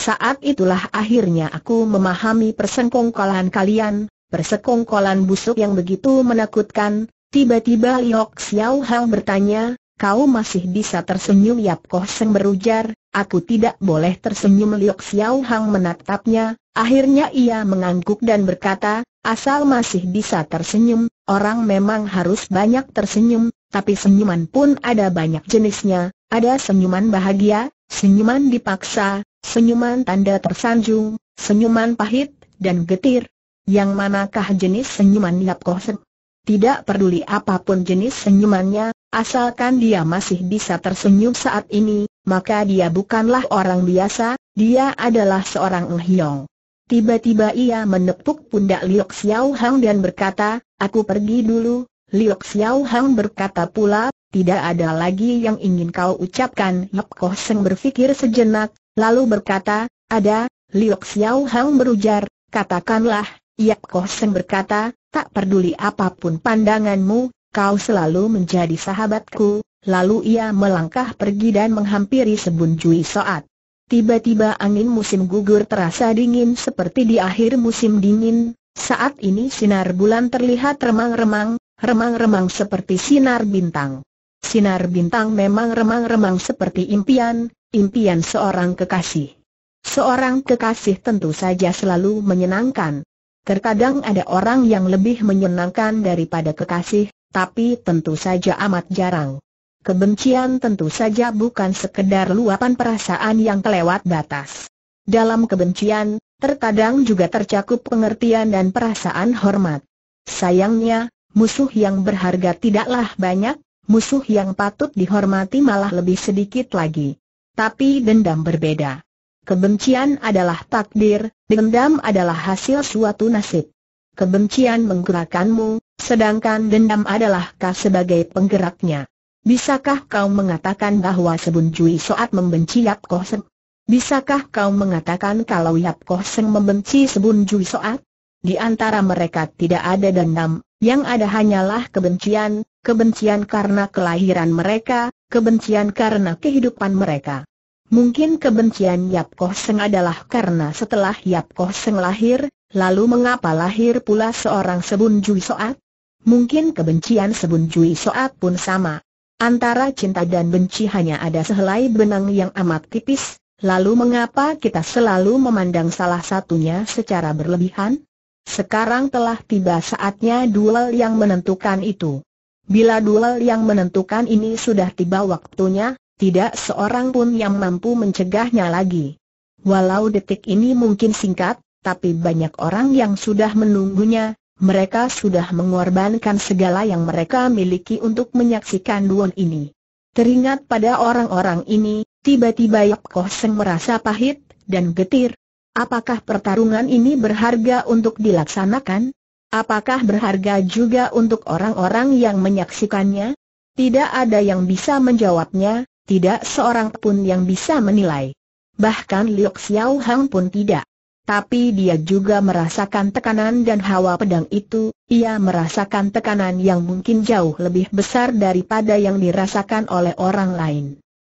Saat itulah akhirnya aku memahami persengkongkolan kalian, persekongkolan busuk yang begitu menakutkan, tiba-tiba Liok Xiao Hang bertanya, kau masih bisa tersenyum Yap Koh Seng berujar, aku tidak boleh tersenyum Liok Xiao Hang menatapnya, akhirnya ia mengangguk dan berkata, asal masih bisa tersenyum, orang memang harus banyak tersenyum, tapi senyuman pun ada banyak jenisnya, ada senyuman bahagia, senyuman dipaksa, senyuman tanda tersanjung, senyuman pahit, dan getir. Yang manakah jenis senyuman Yap Kosen? Tidak peduli apapun jenis senyumannya, asalkan dia masih bisa tersenyum saat ini, maka dia bukanlah orang biasa, dia adalah seorang Hyong. Tiba-tiba ia menepuk pundak Liok Xiao Hang dan berkata, aku pergi dulu. Liok Xiao Hang berkata pula, tidak ada lagi yang ingin kau ucapkan. Yap Koh Seng berfikir sejenak, Lalu berkata, ada, Liok Xiao Hang berujar, katakanlah, Yap Koh Seng berkata, tak peduli apapun pandanganmu, kau selalu menjadi sahabatku, lalu ia melangkah pergi dan menghampiri Sebun Jui Soat. Tiba-tiba angin musim gugur terasa dingin seperti di akhir musim dingin, saat ini sinar bulan terlihat remang-remang, remang-remang seperti sinar bintang. Sinar bintang memang remang-remang seperti impian, impian seorang kekasih. Seorang kekasih tentu saja selalu menyenangkan. Terkadang ada orang yang lebih menyenangkan daripada kekasih, tapi tentu saja amat jarang. Kebencian tentu saja bukan sekedar luapan perasaan yang kelewat batas. Dalam kebencian, terkadang juga tercakup pengertian dan perasaan hormat. Sayangnya, musuh yang berharga tidaklah banyak, musuh yang patut dihormati malah lebih sedikit lagi tapi dendam berbeda. Kebencian adalah takdir, dendam adalah hasil suatu nasib. Kebencian menggerakkanmu, sedangkan dendam adalah kau sebagai penggeraknya. Bisakah kau mengatakan bahwa Sebun Cui Soat membenci Yap Koh Seng? Bisakah kau mengatakan kalau Yap Koh Seng membenci Sebun Cui Soat? Di antara mereka tidak ada dendam, yang ada hanyalah kebencian, kebencian karena kelahiran mereka, kebencian karena kehidupan mereka. Mungkin kebencian Yap Koh Seng adalah karena setelah Yap Koh Seng lahir, lalu mengapa lahir pula seorang Sebun Jui Soat? Mungkin kebencian Sebun Jui Soat pun sama. Antara cinta dan benci hanya ada sehelai benang yang amat tipis, lalu mengapa kita selalu memandang salah satunya secara berlebihan? Sekarang telah tiba saatnya duel yang menentukan itu. Bila duel yang menentukan ini sudah tiba waktunya, tidak seorang pun yang mampu mencegahnya lagi. Walau detik ini mungkin singkat, tapi banyak orang yang sudah menunggunya, mereka sudah mengorbankan segala yang mereka miliki untuk menyaksikan duel ini. Teringat pada orang-orang ini, tiba-tiba Yap Koh Seng merasa pahit dan getir. Apakah pertarungan ini berharga untuk dilaksanakan? Apakah berharga juga untuk orang-orang yang menyaksikannya? Tidak ada yang bisa menjawabnya, tidak seorang pun yang bisa menilai. Bahkan Liu Xiao Hang pun tidak. Tapi dia juga merasakan tekanan dan hawa pedang itu, ia merasakan tekanan yang mungkin jauh lebih besar daripada yang dirasakan oleh orang lain.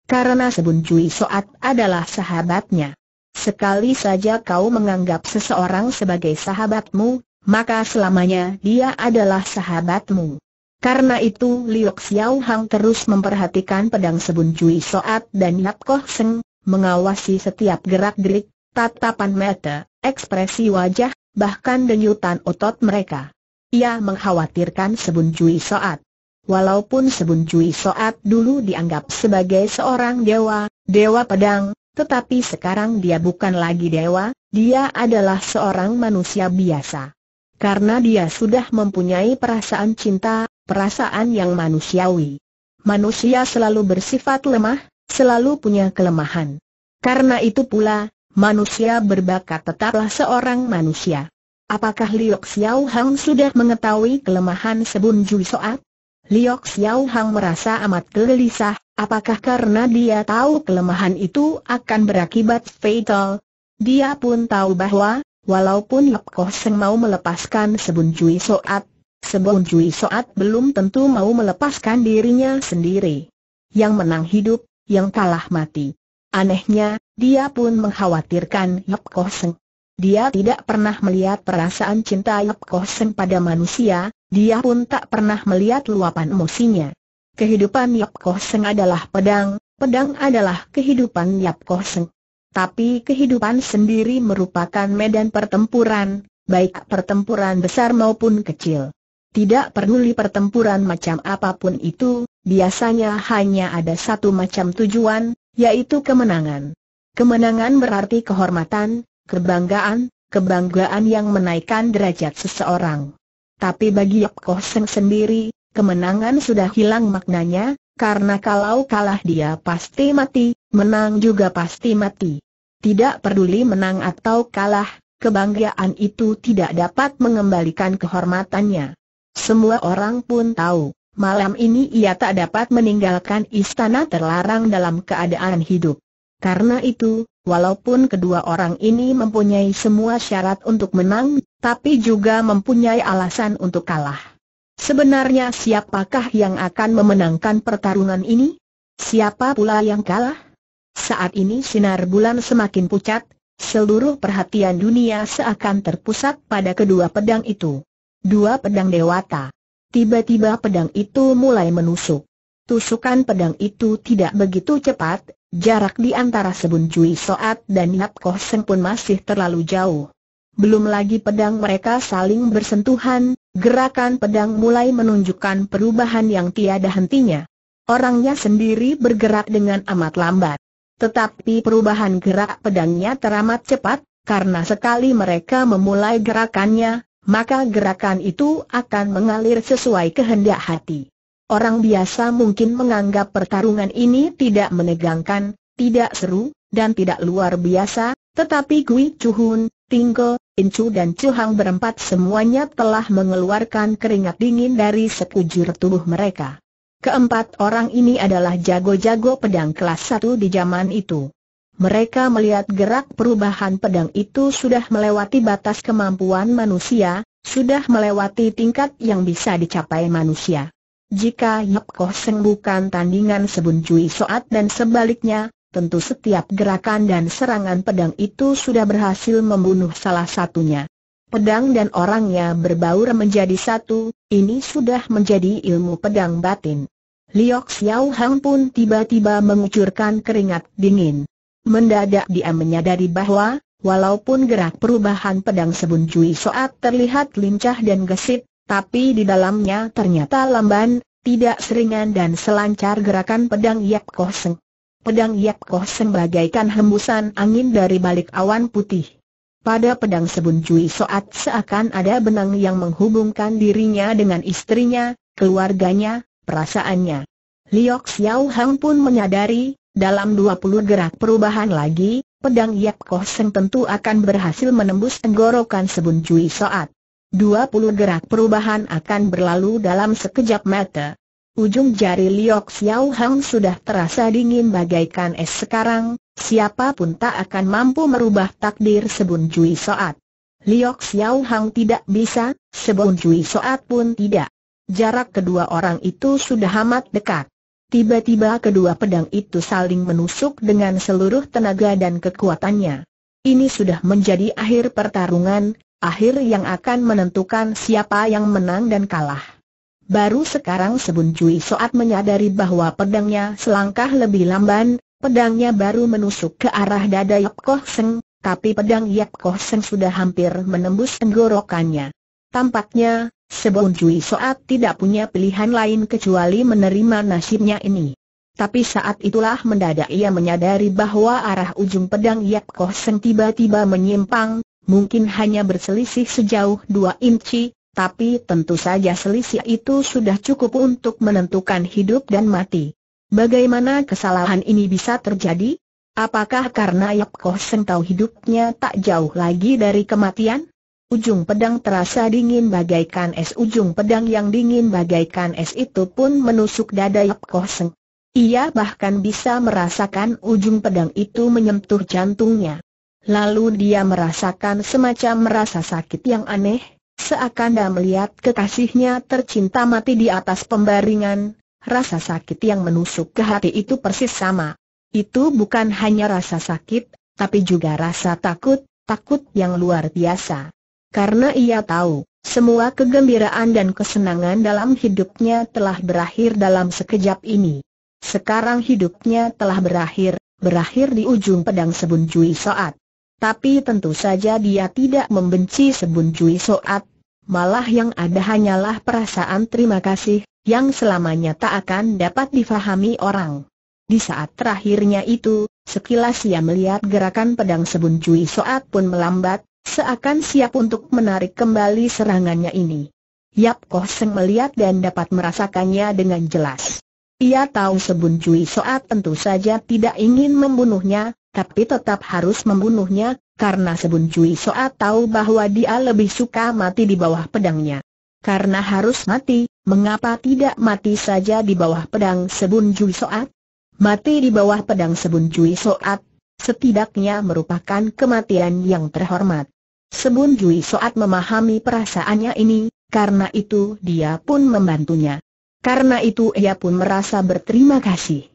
Karena Sebun Cui Soat adalah sahabatnya. Sekali saja kau menganggap seseorang sebagai sahabatmu, maka selamanya dia adalah sahabatmu. Karena itu Liu Xiao Hang terus memperhatikan pedang Sebun Cui Soat dan Yap Koh Seng, mengawasi setiap gerak-gerik, tatapan mata, ekspresi wajah, bahkan denyutan otot mereka. Ia mengkhawatirkan Sebun Cui Soat. Walaupun Sebun Cui Soat dulu dianggap sebagai seorang dewa, dewa pedang, tetapi sekarang dia bukan lagi dewa, dia adalah seorang manusia biasa. Karena dia sudah mempunyai perasaan cinta, perasaan yang manusiawi. Manusia selalu bersifat lemah, selalu punya kelemahan. Karena itu pula, manusia berbakat tetaplah seorang manusia. Apakah Liok Xiao Hang sudah mengetahui kelemahan Sebun Jui Soat? Liok Xiao Hang merasa amat gelisah, apakah karena dia tahu kelemahan itu akan berakibat fatal? Dia pun tahu bahwa, Walaupun Lep Koh Seng mau melepaskan Sebun Soat, Sebun Soat belum tentu mau melepaskan dirinya sendiri. Yang menang hidup, yang kalah mati. Anehnya, dia pun mengkhawatirkan Lep Koh Seng. Dia tidak pernah melihat perasaan cinta Lep Koh Seng pada manusia, dia pun tak pernah melihat luapan emosinya. Kehidupan Yap Koh Seng adalah pedang, pedang adalah kehidupan Yap Koh Seng tapi kehidupan sendiri merupakan medan pertempuran, baik pertempuran besar maupun kecil. Tidak peduli pertempuran macam apapun itu, biasanya hanya ada satu macam tujuan, yaitu kemenangan. Kemenangan berarti kehormatan, kebanggaan, kebanggaan yang menaikkan derajat seseorang. Tapi bagi Yap Koh Seng sendiri, kemenangan sudah hilang maknanya, karena kalau kalah dia pasti mati, menang juga pasti mati. Tidak peduli menang atau kalah, kebanggaan itu tidak dapat mengembalikan kehormatannya. Semua orang pun tahu, malam ini ia tak dapat meninggalkan istana terlarang dalam keadaan hidup. Karena itu, walaupun kedua orang ini mempunyai semua syarat untuk menang, tapi juga mempunyai alasan untuk kalah. Sebenarnya siapakah yang akan memenangkan pertarungan ini? Siapa pula yang kalah? Saat ini sinar bulan semakin pucat, seluruh perhatian dunia seakan terpusat pada kedua pedang itu. Dua pedang dewata. Tiba-tiba pedang itu mulai menusuk. Tusukan pedang itu tidak begitu cepat, jarak di antara Sebun Cui Soat dan Yap Koh Seng pun masih terlalu jauh. Belum lagi pedang mereka saling bersentuhan, gerakan pedang mulai menunjukkan perubahan yang tiada hentinya. Orangnya sendiri bergerak dengan amat lambat. Tetapi perubahan gerak pedangnya teramat cepat, karena sekali mereka memulai gerakannya, maka gerakan itu akan mengalir sesuai kehendak hati. Orang biasa mungkin menganggap pertarungan ini tidak menegangkan, tidak seru, dan tidak luar biasa, tetapi Gui Chuhun, Tingko, Incu dan Chuhang berempat semuanya telah mengeluarkan keringat dingin dari sekujur tubuh mereka. Keempat orang ini adalah jago-jago pedang kelas satu di zaman itu. Mereka melihat gerak perubahan pedang itu sudah melewati batas kemampuan manusia, sudah melewati tingkat yang bisa dicapai manusia. Jika Yap Koh Seng bukan tandingan Sebun Cui Soat dan sebaliknya, tentu setiap gerakan dan serangan pedang itu sudah berhasil membunuh salah satunya. Pedang dan orangnya berbaur menjadi satu, ini sudah menjadi ilmu pedang batin. Liok Xiao Hang pun tiba-tiba mengucurkan keringat dingin. Mendadak dia menyadari bahwa, walaupun gerak perubahan pedang Sebun Jui Soat terlihat lincah dan gesit, tapi di dalamnya ternyata lamban, tidak seringan dan selancar gerakan pedang Yap Koh Seng. Pedang Yap Koh Seng bagaikan hembusan angin dari balik awan putih. Pada pedang Sebun cuy Soat seakan ada benang yang menghubungkan dirinya dengan istrinya, keluarganya, perasaannya. Liok Xiao Hang pun menyadari, dalam 20 gerak perubahan lagi, pedang Yap Koh Seng tentu akan berhasil menembus tenggorokan Sebun cuy Soat. 20 gerak perubahan akan berlalu dalam sekejap mata. Ujung jari Liok Xiao Hang sudah terasa dingin bagaikan es sekarang, siapapun tak akan mampu merubah takdir Sebun Jui Soat. Liok Xiao Hang tidak bisa, Sebun Jui Soat pun tidak. Jarak kedua orang itu sudah amat dekat. Tiba-tiba kedua pedang itu saling menusuk dengan seluruh tenaga dan kekuatannya. Ini sudah menjadi akhir pertarungan, akhir yang akan menentukan siapa yang menang dan kalah. Baru sekarang Sebun Cui Soat menyadari bahwa pedangnya selangkah lebih lamban, pedangnya baru menusuk ke arah dada Yap Koh Seng, tapi pedang Yap Koh Seng sudah hampir menembus tenggorokannya. Tampaknya, Sebun Cui Soat tidak punya pilihan lain kecuali menerima nasibnya ini. Tapi saat itulah mendadak ia menyadari bahwa arah ujung pedang Yap Koh Seng tiba-tiba menyimpang, mungkin hanya berselisih sejauh dua inci, tapi tentu saja selisih itu sudah cukup untuk menentukan hidup dan mati. Bagaimana kesalahan ini bisa terjadi? Apakah karena Yap Koh Seng tahu hidupnya tak jauh lagi dari kematian? Ujung pedang terasa dingin bagaikan es Ujung pedang yang dingin bagaikan es itu pun menusuk dada Yap Koh Seng Ia bahkan bisa merasakan ujung pedang itu menyentuh jantungnya Lalu dia merasakan semacam merasa sakit yang aneh Seakan dah melihat kekasihnya tercinta mati di atas pembaringan, rasa sakit yang menusuk ke hati itu persis sama. Itu bukan hanya rasa sakit, tapi juga rasa takut, takut yang luar biasa. Karena ia tahu, semua kegembiraan dan kesenangan dalam hidupnya telah berakhir dalam sekejap ini. Sekarang hidupnya telah berakhir, berakhir di ujung pedang sebun Jui Soat. Tapi tentu saja dia tidak membenci Sebun cuy Soat. Malah yang ada hanyalah perasaan terima kasih, yang selamanya tak akan dapat difahami orang. Di saat terakhirnya itu, sekilas ia melihat gerakan pedang Sebun cuy Soat pun melambat, seakan siap untuk menarik kembali serangannya ini. Yap Koh Seng melihat dan dapat merasakannya dengan jelas. Ia tahu Sebun cuy Soat tentu saja tidak ingin membunuhnya, tapi tetap harus membunuhnya, karena Sebun Cui Soa tahu bahwa dia lebih suka mati di bawah pedangnya. Karena harus mati, mengapa tidak mati saja di bawah pedang Sebun Cui Soat? Mati di bawah pedang Sebun Cui Soat, setidaknya merupakan kematian yang terhormat. Sebun Cui Soat memahami perasaannya ini, karena itu dia pun membantunya. Karena itu ia pun merasa berterima kasih.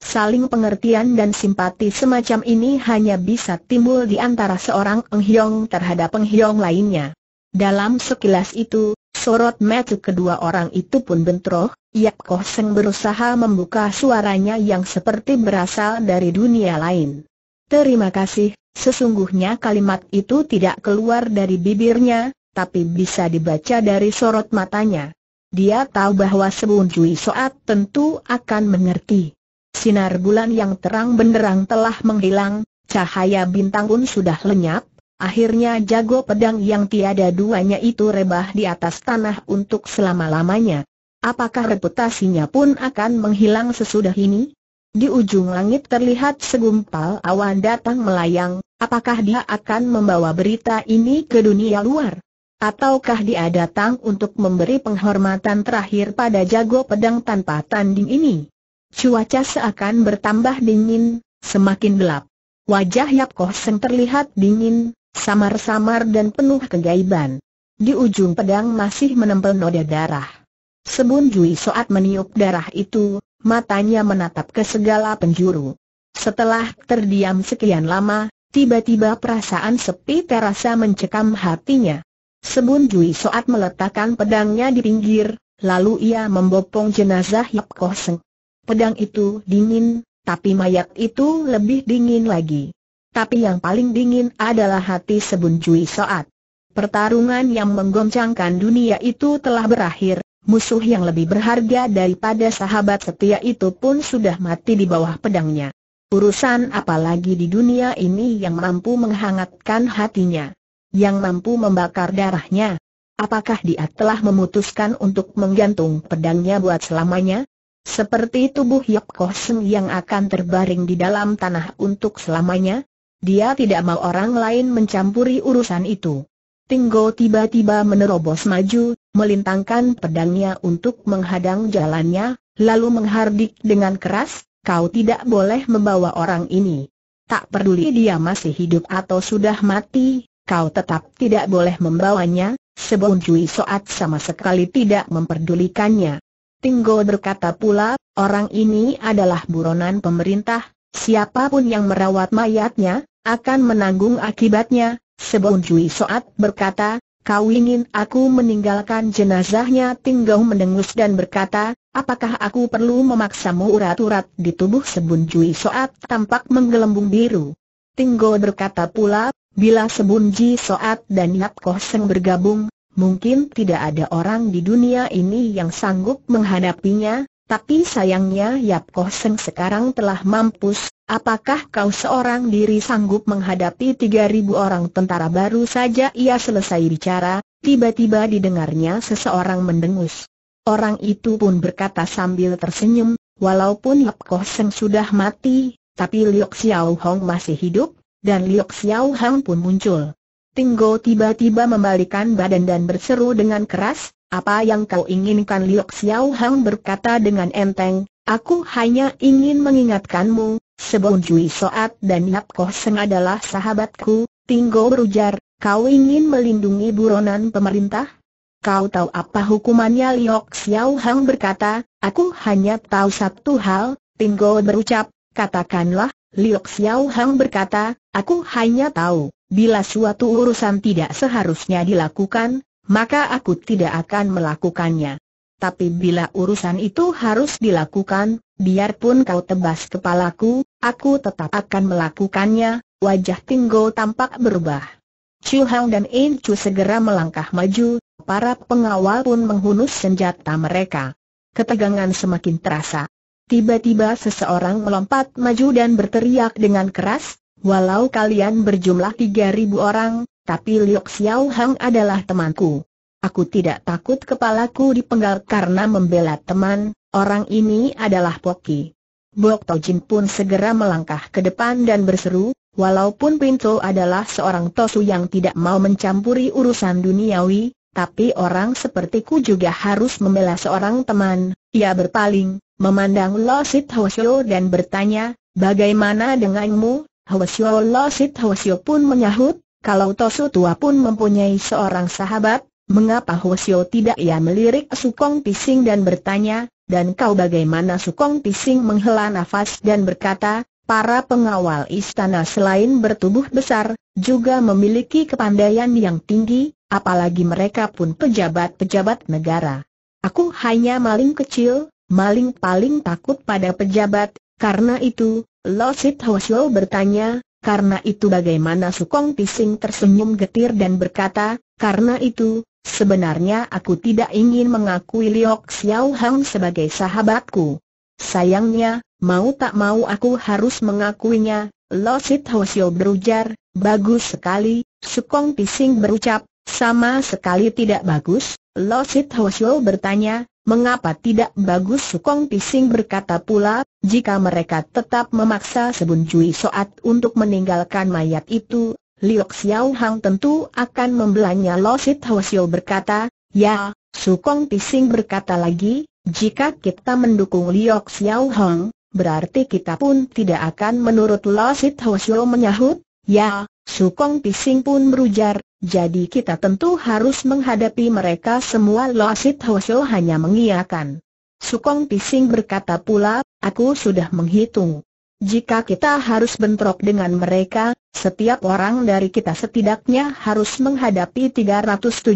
Saling pengertian dan simpati semacam ini hanya bisa timbul di antara seorang penghiong terhadap penghiong lainnya. Dalam sekilas itu, sorot mata kedua orang itu pun bentroh, Yap Koh Seng berusaha membuka suaranya yang seperti berasal dari dunia lain. Terima kasih, sesungguhnya kalimat itu tidak keluar dari bibirnya, tapi bisa dibaca dari sorot matanya. Dia tahu bahwa Sebun Soat tentu akan mengerti. Sinar bulan yang terang benderang telah menghilang, cahaya bintang pun sudah lenyap, akhirnya jago pedang yang tiada duanya itu rebah di atas tanah untuk selama-lamanya. Apakah reputasinya pun akan menghilang sesudah ini? Di ujung langit terlihat segumpal awan datang melayang, apakah dia akan membawa berita ini ke dunia luar? Ataukah dia datang untuk memberi penghormatan terakhir pada jago pedang tanpa tanding ini? Cuaca seakan bertambah dingin, semakin gelap. Wajah Yap Koh Seng terlihat dingin, samar-samar dan penuh kegaiban. Di ujung pedang masih menempel noda darah. Sebun Jui Soat meniup darah itu, matanya menatap ke segala penjuru. Setelah terdiam sekian lama, tiba-tiba perasaan sepi terasa mencekam hatinya. Sebun Jui Soat meletakkan pedangnya di pinggir, lalu ia membopong jenazah Yap Koh Seng. Pedang itu dingin, tapi mayat itu lebih dingin lagi. Tapi yang paling dingin adalah hati Sebun Cui Soat. Pertarungan yang menggoncangkan dunia itu telah berakhir, musuh yang lebih berharga daripada sahabat setia itu pun sudah mati di bawah pedangnya. Urusan apalagi di dunia ini yang mampu menghangatkan hatinya, yang mampu membakar darahnya. Apakah dia telah memutuskan untuk menggantung pedangnya buat selamanya? Seperti tubuh Yap Kosen yang akan terbaring di dalam tanah untuk selamanya, dia tidak mau orang lain mencampuri urusan itu. Tinggo tiba-tiba menerobos maju, melintangkan pedangnya untuk menghadang jalannya, lalu menghardik dengan keras, kau tidak boleh membawa orang ini. Tak peduli dia masih hidup atau sudah mati, kau tetap tidak boleh membawanya, sebuah Soat sama sekali tidak memperdulikannya. Tinggo berkata pula, orang ini adalah buronan pemerintah, siapapun yang merawat mayatnya, akan menanggung akibatnya. Sebelum Jui Soat berkata, kau ingin aku meninggalkan jenazahnya Tinggo mendengus dan berkata, apakah aku perlu memaksamu urat-urat di tubuh Sebun Jui Soat tampak menggelembung biru. Tinggo berkata pula, bila Sebun Jui Soat dan Yap Koh Seng bergabung, Mungkin tidak ada orang di dunia ini yang sanggup menghadapinya, tapi sayangnya Yap Koh Seng sekarang telah mampus, apakah kau seorang diri sanggup menghadapi 3000 orang tentara baru saja ia selesai bicara, tiba-tiba didengarnya seseorang mendengus. Orang itu pun berkata sambil tersenyum, walaupun Yap Koh Seng sudah mati, tapi Liok Xiao Hong masih hidup, dan Liok Xiao Hong pun muncul. Tinggo tiba-tiba membalikan badan dan berseru dengan keras, apa yang kau inginkan Liok Xiao Hang berkata dengan enteng, aku hanya ingin mengingatkanmu, Sebelum Jui Soat dan Yap Koh Seng adalah sahabatku, Tinggo berujar, kau ingin melindungi buronan pemerintah? Kau tahu apa hukumannya Liok Xiao Hang berkata, aku hanya tahu satu hal, Tinggo berucap, katakanlah, Liok Xiao Hang berkata, aku hanya tahu. Bila suatu urusan tidak seharusnya dilakukan, maka aku tidak akan melakukannya. Tapi bila urusan itu harus dilakukan, biarpun kau tebas kepalaku, aku tetap akan melakukannya, wajah Tinggo tampak berubah. Chu Hang dan In Chu segera melangkah maju, para pengawal pun menghunus senjata mereka. Ketegangan semakin terasa. Tiba-tiba seseorang melompat maju dan berteriak dengan keras, Walau kalian berjumlah tiga ribu orang, tapi Liu Xiao Hang adalah temanku. Aku tidak takut kepalaku dipenggal karena membela teman, orang ini adalah Poki. Bok Tojin pun segera melangkah ke depan dan berseru, walaupun Pinto adalah seorang Tosu yang tidak mau mencampuri urusan duniawi, tapi orang sepertiku juga harus membela seorang teman. Ia berpaling, memandang Lo Sit Hoshio dan bertanya, bagaimana denganmu, Hwasyo Losit Hwasyo pun menyahut, kalau Tosu Tua pun mempunyai seorang sahabat, mengapa Hwasyo tidak ia melirik Sukong Pising dan bertanya, dan kau bagaimana Sukong Pising menghela nafas dan berkata, para pengawal istana selain bertubuh besar, juga memiliki kepandaian yang tinggi, apalagi mereka pun pejabat-pejabat negara. Aku hanya maling kecil, maling paling takut pada pejabat, karena itu, Losit Sit Hwasyo bertanya, karena itu bagaimana Sukong Pising tersenyum getir dan berkata, karena itu, sebenarnya aku tidak ingin mengakui Liok Xiao Hang sebagai sahabatku. Sayangnya, mau tak mau aku harus mengakuinya, Losit Sit Hwasyo berujar, bagus sekali, Sukong Pising berucap, sama sekali tidak bagus, Losit Sit Hwasyo bertanya, Mengapa tidak bagus Sukong Pising berkata pula, jika mereka tetap memaksa Sebun Cui Soat untuk meninggalkan mayat itu, Liok Xiao Hang tentu akan membelanya Losit Hwasyo berkata, ya, Sukong Pising berkata lagi, jika kita mendukung Liok Xiao Hang, berarti kita pun tidak akan menurut Losit Hwasyo menyahut, Ya, Sukong Pising pun berujar, jadi kita tentu harus menghadapi mereka semua Loasit Hoso hanya mengiakan. Sukong Pising berkata pula, aku sudah menghitung. Jika kita harus bentrok dengan mereka, setiap orang dari kita setidaknya harus menghadapi 317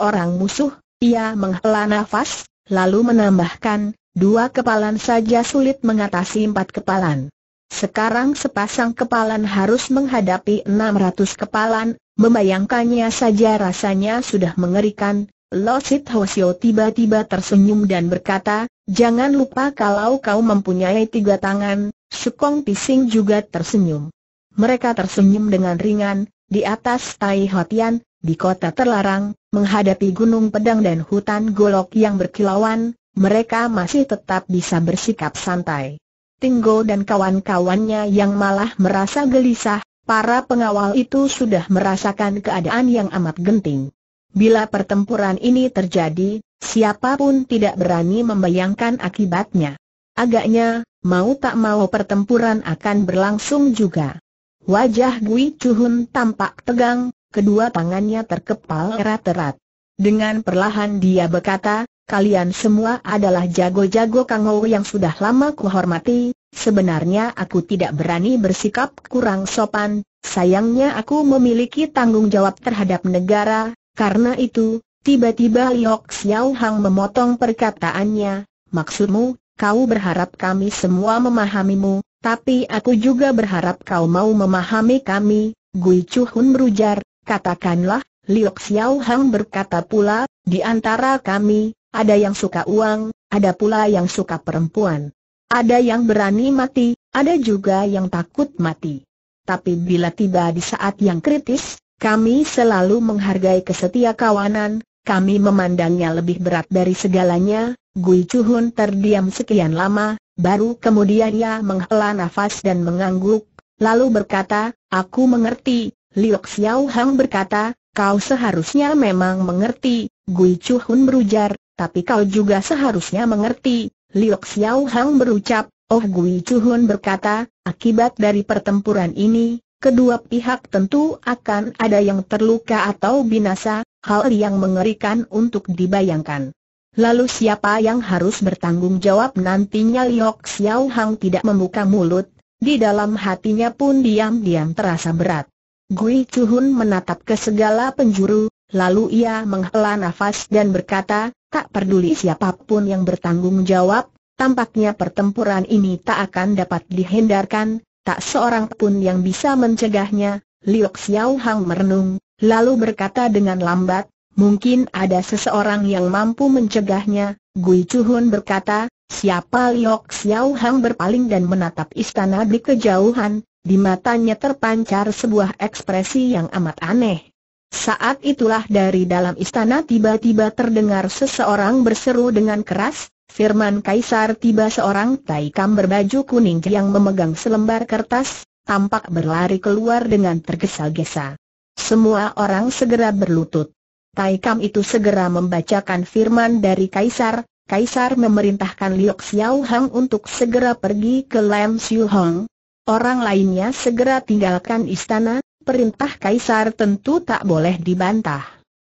orang musuh, ia menghela nafas, lalu menambahkan, dua kepalan saja sulit mengatasi empat kepalan. Sekarang sepasang kepalan harus menghadapi enam ratus kepalan, membayangkannya saja rasanya sudah mengerikan. Losit Hosio tiba-tiba tersenyum dan berkata, jangan lupa kalau kau mempunyai tiga tangan, Sukong Pising juga tersenyum. Mereka tersenyum dengan ringan, di atas Tai Hotian, di kota terlarang, menghadapi gunung pedang dan hutan golok yang berkilauan, mereka masih tetap bisa bersikap santai. Tinggo dan kawan-kawannya yang malah merasa gelisah, para pengawal itu sudah merasakan keadaan yang amat genting. Bila pertempuran ini terjadi, siapapun tidak berani membayangkan akibatnya. Agaknya, mau tak mau pertempuran akan berlangsung juga. Wajah Gui Chuhun tampak tegang, kedua tangannya terkepal erat-erat. Dengan perlahan dia berkata, kalian semua adalah jago-jago kangou yang sudah lama kuhormati, sebenarnya aku tidak berani bersikap kurang sopan, sayangnya aku memiliki tanggung jawab terhadap negara, karena itu, tiba-tiba Liok Xiao Hang memotong perkataannya, maksudmu, kau berharap kami semua memahamimu, tapi aku juga berharap kau mau memahami kami, Gui Chu Hun berujar, katakanlah, Liok Xiao Hang berkata pula, di antara kami, ada yang suka uang, ada pula yang suka perempuan. Ada yang berani mati, ada juga yang takut mati. Tapi bila tiba di saat yang kritis, kami selalu menghargai kesetia kawanan, kami memandangnya lebih berat dari segalanya. Gui Chuhun terdiam sekian lama, baru kemudian ia menghela nafas dan mengangguk, lalu berkata, Aku mengerti, Liok Xiao Hang berkata, Kau seharusnya memang mengerti, Gui Chuhun berujar, tapi kau juga seharusnya mengerti, Liok Xiao Hang berucap, Oh Gui Chuhun berkata, akibat dari pertempuran ini, kedua pihak tentu akan ada yang terluka atau binasa, hal yang mengerikan untuk dibayangkan. Lalu siapa yang harus bertanggung jawab nantinya Liok Xiao Hang tidak membuka mulut, di dalam hatinya pun diam-diam terasa berat. Gui Chuhun menatap ke segala penjuru, lalu ia menghela nafas dan berkata, Tak peduli siapapun yang bertanggung jawab, tampaknya pertempuran ini tak akan dapat dihindarkan, tak seorang pun yang bisa mencegahnya. Liu Xiao Hang merenung, lalu berkata dengan lambat, mungkin ada seseorang yang mampu mencegahnya. Gui Chuhun berkata, siapa Liu Xiao Hang berpaling dan menatap istana di kejauhan, di matanya terpancar sebuah ekspresi yang amat aneh. Saat itulah dari dalam istana tiba-tiba terdengar seseorang berseru dengan keras, Firman Kaisar tiba seorang taikam berbaju kuning yang memegang selembar kertas, tampak berlari keluar dengan tergesa-gesa. Semua orang segera berlutut. Taikam itu segera membacakan firman dari Kaisar, Kaisar memerintahkan Liok Xiao Hang untuk segera pergi ke Lam Siu Hong. Orang lainnya segera tinggalkan istana, perintah kaisar tentu tak boleh dibantah.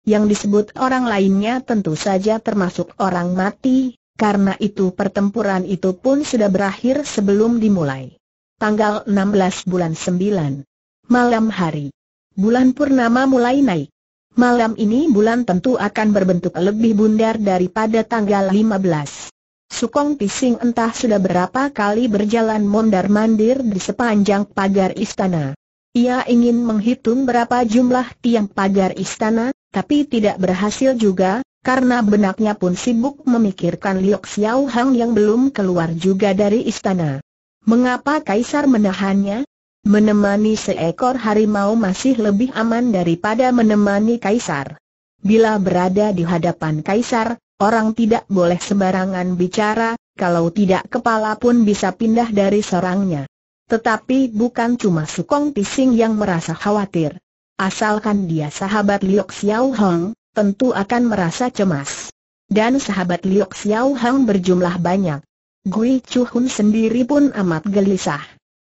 Yang disebut orang lainnya tentu saja termasuk orang mati, karena itu pertempuran itu pun sudah berakhir sebelum dimulai. Tanggal 16 bulan 9. Malam hari. Bulan purnama mulai naik. Malam ini bulan tentu akan berbentuk lebih bundar daripada tanggal 15. Sukong Pising entah sudah berapa kali berjalan mondar-mandir di sepanjang pagar istana. Ia ingin menghitung berapa jumlah tiang pagar istana, tapi tidak berhasil juga, karena benaknya pun sibuk memikirkan Liok Xiao Hang yang belum keluar juga dari istana. Mengapa Kaisar menahannya? Menemani seekor harimau masih lebih aman daripada menemani Kaisar. Bila berada di hadapan Kaisar, orang tidak boleh sembarangan bicara, kalau tidak kepala pun bisa pindah dari serangnya. Tetapi bukan cuma Sukong Pising yang merasa khawatir. Asalkan dia sahabat Liok Xiao Hong, tentu akan merasa cemas. Dan sahabat Liok Xiao Hong berjumlah banyak. Gui Chu sendiri pun amat gelisah.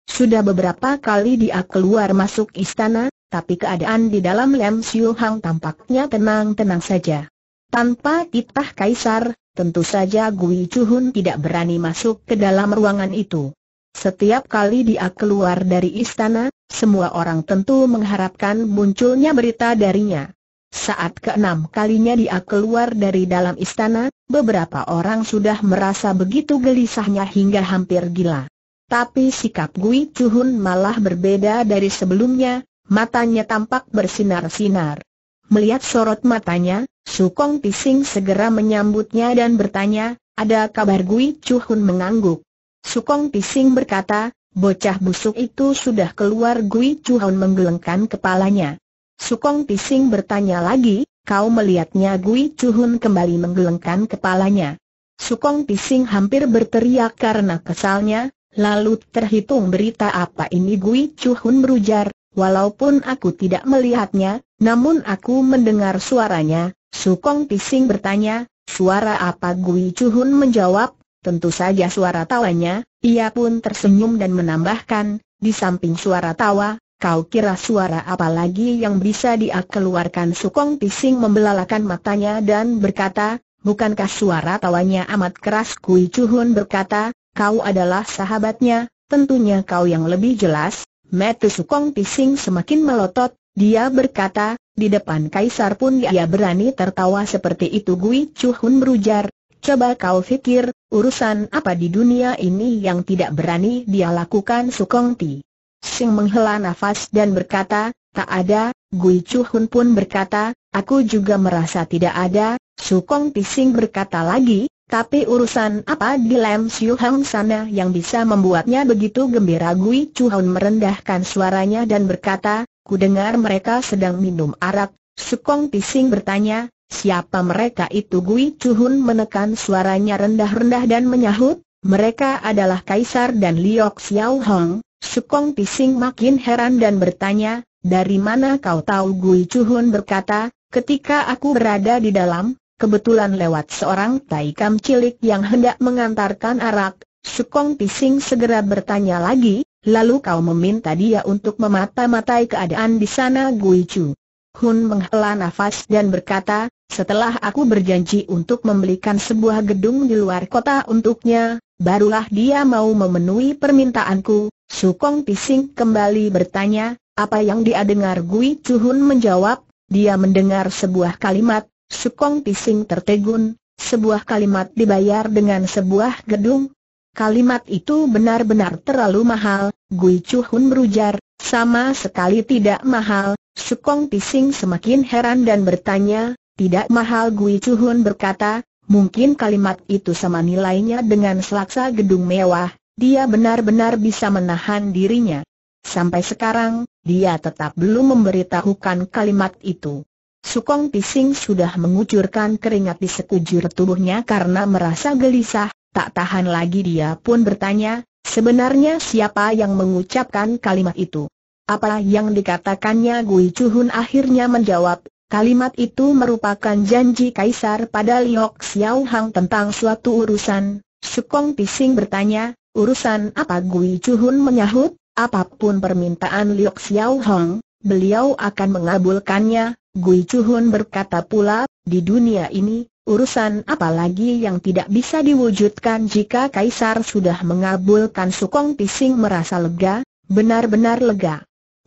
Sudah beberapa kali dia keluar masuk istana, tapi keadaan di dalam Lem Siu Hang tampaknya tenang-tenang saja. Tanpa titah kaisar, tentu saja Gui Chu tidak berani masuk ke dalam ruangan itu. Setiap kali dia keluar dari istana, semua orang tentu mengharapkan munculnya berita darinya. Saat keenam kalinya dia keluar dari dalam istana, beberapa orang sudah merasa begitu gelisahnya hingga hampir gila. Tapi sikap Gui Chuhun malah berbeda dari sebelumnya, matanya tampak bersinar-sinar. Melihat sorot matanya, Sukong Pising segera menyambutnya dan bertanya, ada kabar Gui Chuhun mengangguk. Sukong Pising berkata, bocah busuk itu sudah keluar Gui Chuhon menggelengkan kepalanya. Sukong Pising bertanya lagi, kau melihatnya Gui Chuhun kembali menggelengkan kepalanya. Sukong Pising hampir berteriak karena kesalnya, lalu terhitung berita apa ini Gui Chuhun berujar, walaupun aku tidak melihatnya, namun aku mendengar suaranya, Sukong Pising bertanya, suara apa Gui Chuhun menjawab, Tentu saja suara tawanya, ia pun tersenyum dan menambahkan, di samping suara tawa, kau kira suara apa lagi yang bisa dia keluarkan Sukong Pising membelalakan matanya dan berkata, bukankah suara tawanya amat keras Kui Chuhun berkata, kau adalah sahabatnya, tentunya kau yang lebih jelas, Metu Sukong Pising semakin melotot, dia berkata, di depan kaisar pun ia berani tertawa seperti itu Gui Chuhun berujar, Coba kau pikir, urusan apa di dunia ini yang tidak berani dia lakukan Sukong Ti. Sing menghela nafas dan berkata, tak ada, Gui Chu Hun pun berkata, aku juga merasa tidak ada, Sukong Ti Sing berkata lagi, tapi urusan apa di Lam Siu Hang sana yang bisa membuatnya begitu gembira Gui Chu Hun merendahkan suaranya dan berkata, ku dengar mereka sedang minum arak, Sukong Ti Sing bertanya, Siapa mereka itu Gui Chuhun menekan suaranya rendah-rendah dan menyahut, mereka adalah Kaisar dan Liok Xiao Hong. Sukong Pising makin heran dan bertanya, dari mana kau tahu Gui Chuhun berkata, ketika aku berada di dalam, kebetulan lewat seorang taikam cilik yang hendak mengantarkan arak, Sukong Pising segera bertanya lagi, Lalu kau meminta dia untuk memata-matai keadaan di sana Gui Chu. Hun menghela nafas dan berkata, setelah aku berjanji untuk membelikan sebuah gedung di luar kota untuknya, barulah dia mau memenuhi permintaanku. Sukong Pising kembali bertanya, apa yang dia dengar Gui Chuhun menjawab, dia mendengar sebuah kalimat, Sukong Pising tertegun, sebuah kalimat dibayar dengan sebuah gedung. Kalimat itu benar-benar terlalu mahal, Gui Chuhun berujar, sama sekali tidak mahal, Sukong Pising semakin heran dan bertanya, tidak mahal Gui Chuhun berkata, mungkin kalimat itu sama nilainya dengan selaksa gedung mewah, dia benar-benar bisa menahan dirinya. Sampai sekarang, dia tetap belum memberitahukan kalimat itu. Sukong Pising sudah mengucurkan keringat di sekujur tubuhnya karena merasa gelisah, tak tahan lagi dia pun bertanya, sebenarnya siapa yang mengucapkan kalimat itu? Apa yang dikatakannya Gui Chuhun akhirnya menjawab, Kalimat itu merupakan janji kaisar pada Liok Xiao Hang tentang suatu urusan. Sukong Pising bertanya, urusan apa Gui Chuhun menyahut, apapun permintaan Liok Xiao Hang, beliau akan mengabulkannya. Gui Chuhun berkata pula, di dunia ini, urusan apa lagi yang tidak bisa diwujudkan jika kaisar sudah mengabulkan Sukong Pising merasa lega, benar-benar lega.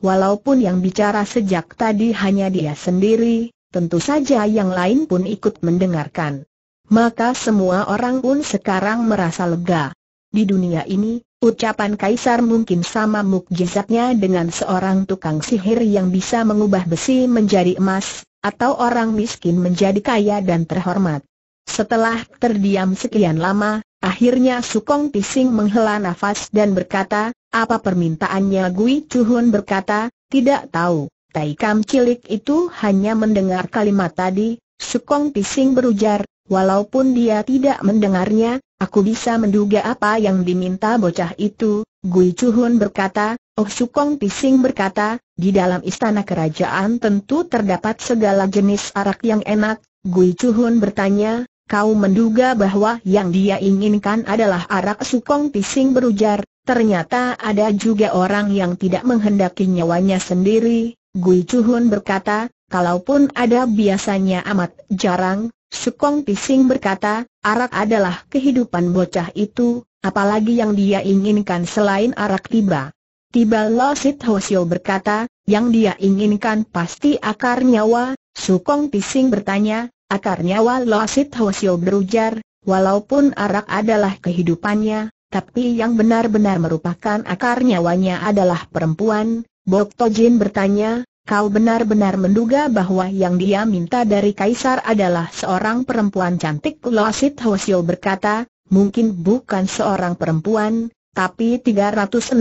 Walaupun yang bicara sejak tadi hanya dia sendiri, tentu saja yang lain pun ikut mendengarkan. Maka semua orang pun sekarang merasa lega. Di dunia ini, ucapan kaisar mungkin sama mukjizatnya dengan seorang tukang sihir yang bisa mengubah besi menjadi emas, atau orang miskin menjadi kaya dan terhormat. Setelah terdiam sekian lama, Akhirnya Sukong Tising menghela nafas dan berkata, apa permintaannya Gui Chuhun berkata, tidak tahu. Tai Kam cilik itu hanya mendengar kalimat tadi, Sukong Tising berujar, walaupun dia tidak mendengarnya, aku bisa menduga apa yang diminta bocah itu. Gui Chuhun berkata, Oh Sukong Tising berkata, di dalam istana kerajaan tentu terdapat segala jenis arak yang enak. Gui Chuhun bertanya, kau menduga bahwa yang dia inginkan adalah arak sukong pising berujar, ternyata ada juga orang yang tidak menghendaki nyawanya sendiri, Gui Chuhun berkata, kalaupun ada biasanya amat jarang, sukong pising berkata, arak adalah kehidupan bocah itu, apalagi yang dia inginkan selain arak tiba. Tiba Lo Sit Hosio berkata, yang dia inginkan pasti akar nyawa, Sukong Pising bertanya, akarnya nyawa Loasit berujar, walaupun arak adalah kehidupannya, tapi yang benar-benar merupakan akar nyawanya adalah perempuan, Bok Tojin bertanya, kau benar-benar menduga bahwa yang dia minta dari Kaisar adalah seorang perempuan cantik Loasit Hwasyo berkata, mungkin bukan seorang perempuan, tapi 365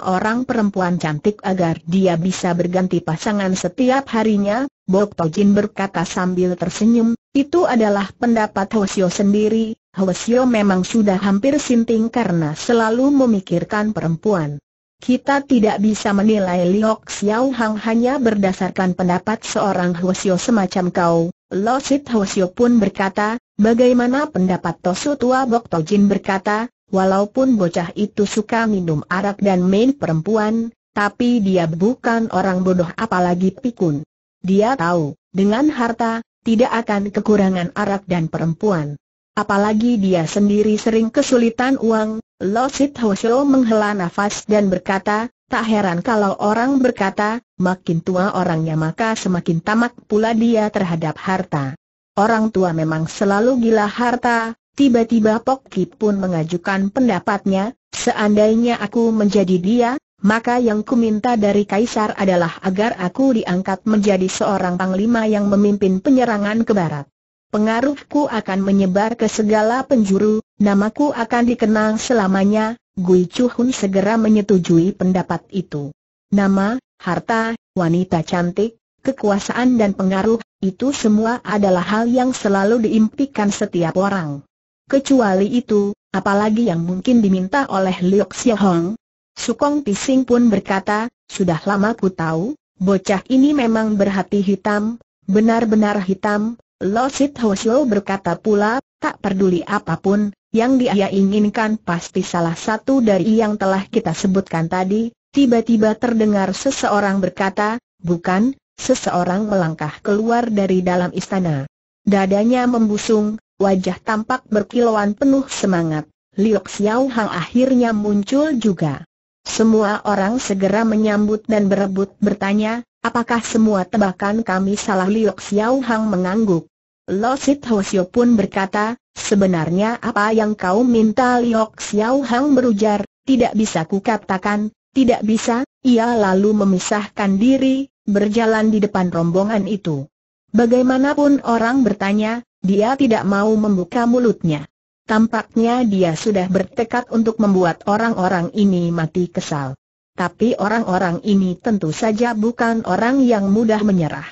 orang perempuan cantik agar dia bisa berganti pasangan setiap harinya, Bok Tojin berkata sambil tersenyum, itu adalah pendapat Hosio sendiri, Hosio memang sudah hampir sinting karena selalu memikirkan perempuan. Kita tidak bisa menilai Liok Xiao Hang hanya berdasarkan pendapat seorang Hosio semacam kau, Lo Sit pun berkata, bagaimana pendapat Tosu Tua Bok Tojin berkata, Walaupun bocah itu suka minum arak dan main perempuan, tapi dia bukan orang bodoh apalagi pikun. Dia tahu, dengan harta, tidak akan kekurangan arak dan perempuan. Apalagi dia sendiri sering kesulitan uang, Lo Sit Hosho menghela nafas dan berkata, tak heran kalau orang berkata, makin tua orangnya maka semakin tamak pula dia terhadap harta. Orang tua memang selalu gila harta, Tiba-tiba Pokki pun mengajukan pendapatnya, seandainya aku menjadi dia, maka yang kuminta dari Kaisar adalah agar aku diangkat menjadi seorang panglima yang memimpin penyerangan ke barat. Pengaruhku akan menyebar ke segala penjuru, namaku akan dikenang selamanya, Gui Chu segera menyetujui pendapat itu. Nama, harta, wanita cantik, kekuasaan dan pengaruh, itu semua adalah hal yang selalu diimpikan setiap orang. Kecuali itu, apalagi yang mungkin diminta oleh Liu Xiaohong? Sukong Pising pun berkata, sudah lama ku tahu, bocah ini memang berhati hitam, benar-benar hitam, Lo Sit Hosio berkata pula, tak peduli apapun, yang dia inginkan pasti salah satu dari yang telah kita sebutkan tadi, tiba-tiba terdengar seseorang berkata, bukan, seseorang melangkah keluar dari dalam istana. Dadanya membusung, wajah tampak berkilauan penuh semangat. Liok Xiao Hang akhirnya muncul juga. Semua orang segera menyambut dan berebut bertanya, apakah semua tebakan kami salah Liok Xiao Hang mengangguk. Lo Sit Hosio pun berkata, sebenarnya apa yang kau minta Liok Xiao Hang berujar, tidak bisa ku kukatakan, tidak bisa, ia lalu memisahkan diri, berjalan di depan rombongan itu. Bagaimanapun orang bertanya, dia tidak mau membuka mulutnya. Tampaknya dia sudah bertekad untuk membuat orang-orang ini mati kesal. Tapi orang-orang ini tentu saja bukan orang yang mudah menyerah.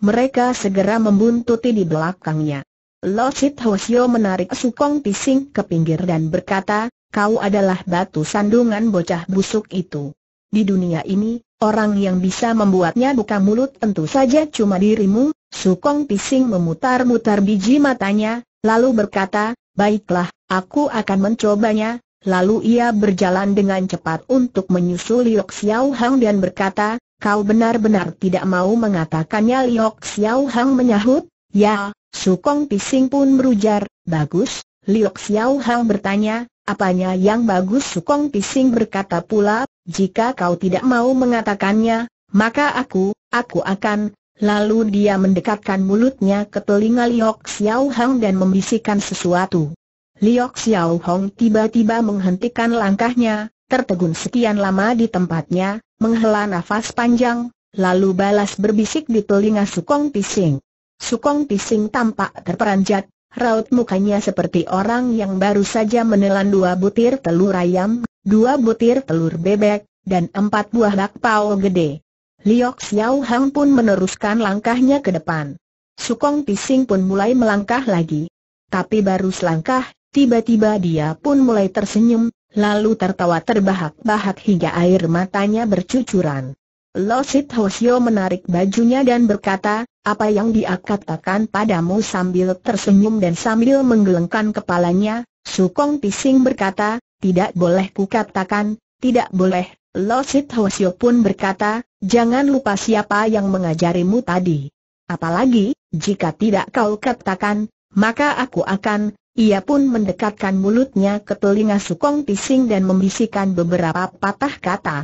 Mereka segera membuntuti di belakangnya. Lo Sit Hosio menarik sukong pising ke pinggir dan berkata, kau adalah batu sandungan bocah busuk itu. Di dunia ini, orang yang bisa membuatnya buka mulut tentu saja cuma dirimu, Sukong Pising memutar-mutar biji matanya, lalu berkata, baiklah, aku akan mencobanya. Lalu ia berjalan dengan cepat untuk menyusul Liok Xiao Hang dan berkata, kau benar-benar tidak mau mengatakannya Liok Xiao Hang menyahut, ya, Sukong Pising pun berujar, bagus, Liok Xiao Hang bertanya, apanya yang bagus Sukong Pising berkata pula, jika kau tidak mau mengatakannya, maka aku, aku akan, Lalu dia mendekatkan mulutnya ke telinga Liok Xiao Hong dan membisikkan sesuatu. Liok Xiao Hong tiba-tiba menghentikan langkahnya, tertegun sekian lama di tempatnya, menghela nafas panjang, lalu balas berbisik di telinga Sukong Pising. Sukong Pising tampak terperanjat, raut mukanya seperti orang yang baru saja menelan dua butir telur ayam, dua butir telur bebek, dan empat buah bakpao gede. Liok Xiao Hang pun meneruskan langkahnya ke depan. Sukong Pising pun mulai melangkah lagi. Tapi baru selangkah, tiba-tiba dia pun mulai tersenyum, lalu tertawa terbahak-bahak hingga air matanya bercucuran. Lo Sit Hosio menarik bajunya dan berkata, apa yang dia katakan padamu sambil tersenyum dan sambil menggelengkan kepalanya, Sukong Pising berkata, tidak boleh kukatakan, tidak boleh. Lo Sit Hosio pun berkata, Jangan lupa siapa yang mengajarimu tadi. Apalagi, jika tidak kau katakan, maka aku akan, ia pun mendekatkan mulutnya ke telinga Sukong Pising dan membisikkan beberapa patah kata.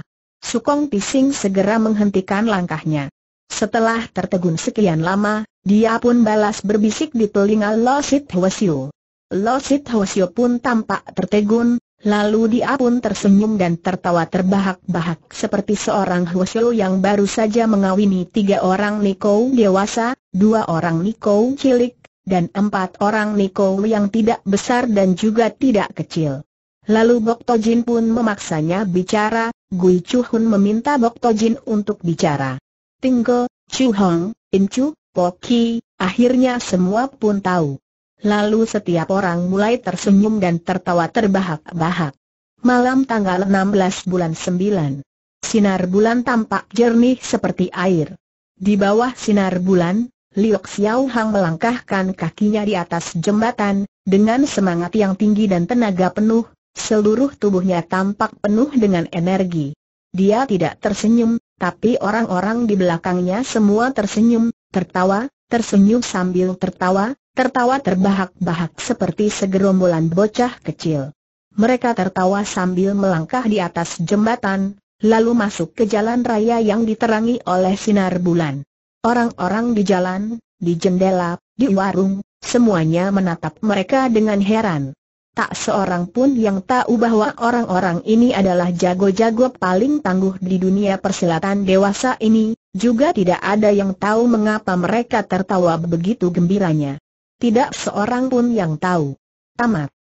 Sukong Pising segera menghentikan langkahnya. Setelah tertegun sekian lama, dia pun balas berbisik di telinga Lo Sit Hwasyo. Lo Sit Hwasyo pun tampak tertegun, Lalu dia pun tersenyum dan tertawa terbahak-bahak seperti seorang hwasyo yang baru saja mengawini tiga orang Niko dewasa, dua orang Niko cilik, dan empat orang Niko yang tidak besar dan juga tidak kecil. Lalu Bok Tojin pun memaksanya bicara, Gui Chu Hun meminta Bok Tojin untuk bicara. Tinggo, Chu Hong, Incu, Poki, akhirnya semua pun tahu. Lalu setiap orang mulai tersenyum dan tertawa terbahak-bahak. Malam tanggal 16 bulan 9. Sinar bulan tampak jernih seperti air. Di bawah sinar bulan, Liok Xiao Hang melangkahkan kakinya di atas jembatan, dengan semangat yang tinggi dan tenaga penuh, seluruh tubuhnya tampak penuh dengan energi. Dia tidak tersenyum, tapi orang-orang di belakangnya semua tersenyum, tertawa, tersenyum sambil tertawa, tertawa terbahak-bahak seperti segerombolan bocah kecil. Mereka tertawa sambil melangkah di atas jembatan, lalu masuk ke jalan raya yang diterangi oleh sinar bulan. Orang-orang di jalan, di jendela, di warung, semuanya menatap mereka dengan heran. Tak seorang pun yang tahu bahwa orang-orang ini adalah jago-jago paling tangguh di dunia persilatan dewasa ini, juga tidak ada yang tahu mengapa mereka tertawa begitu gembiranya tidak seorang pun yang tahu. Tamat.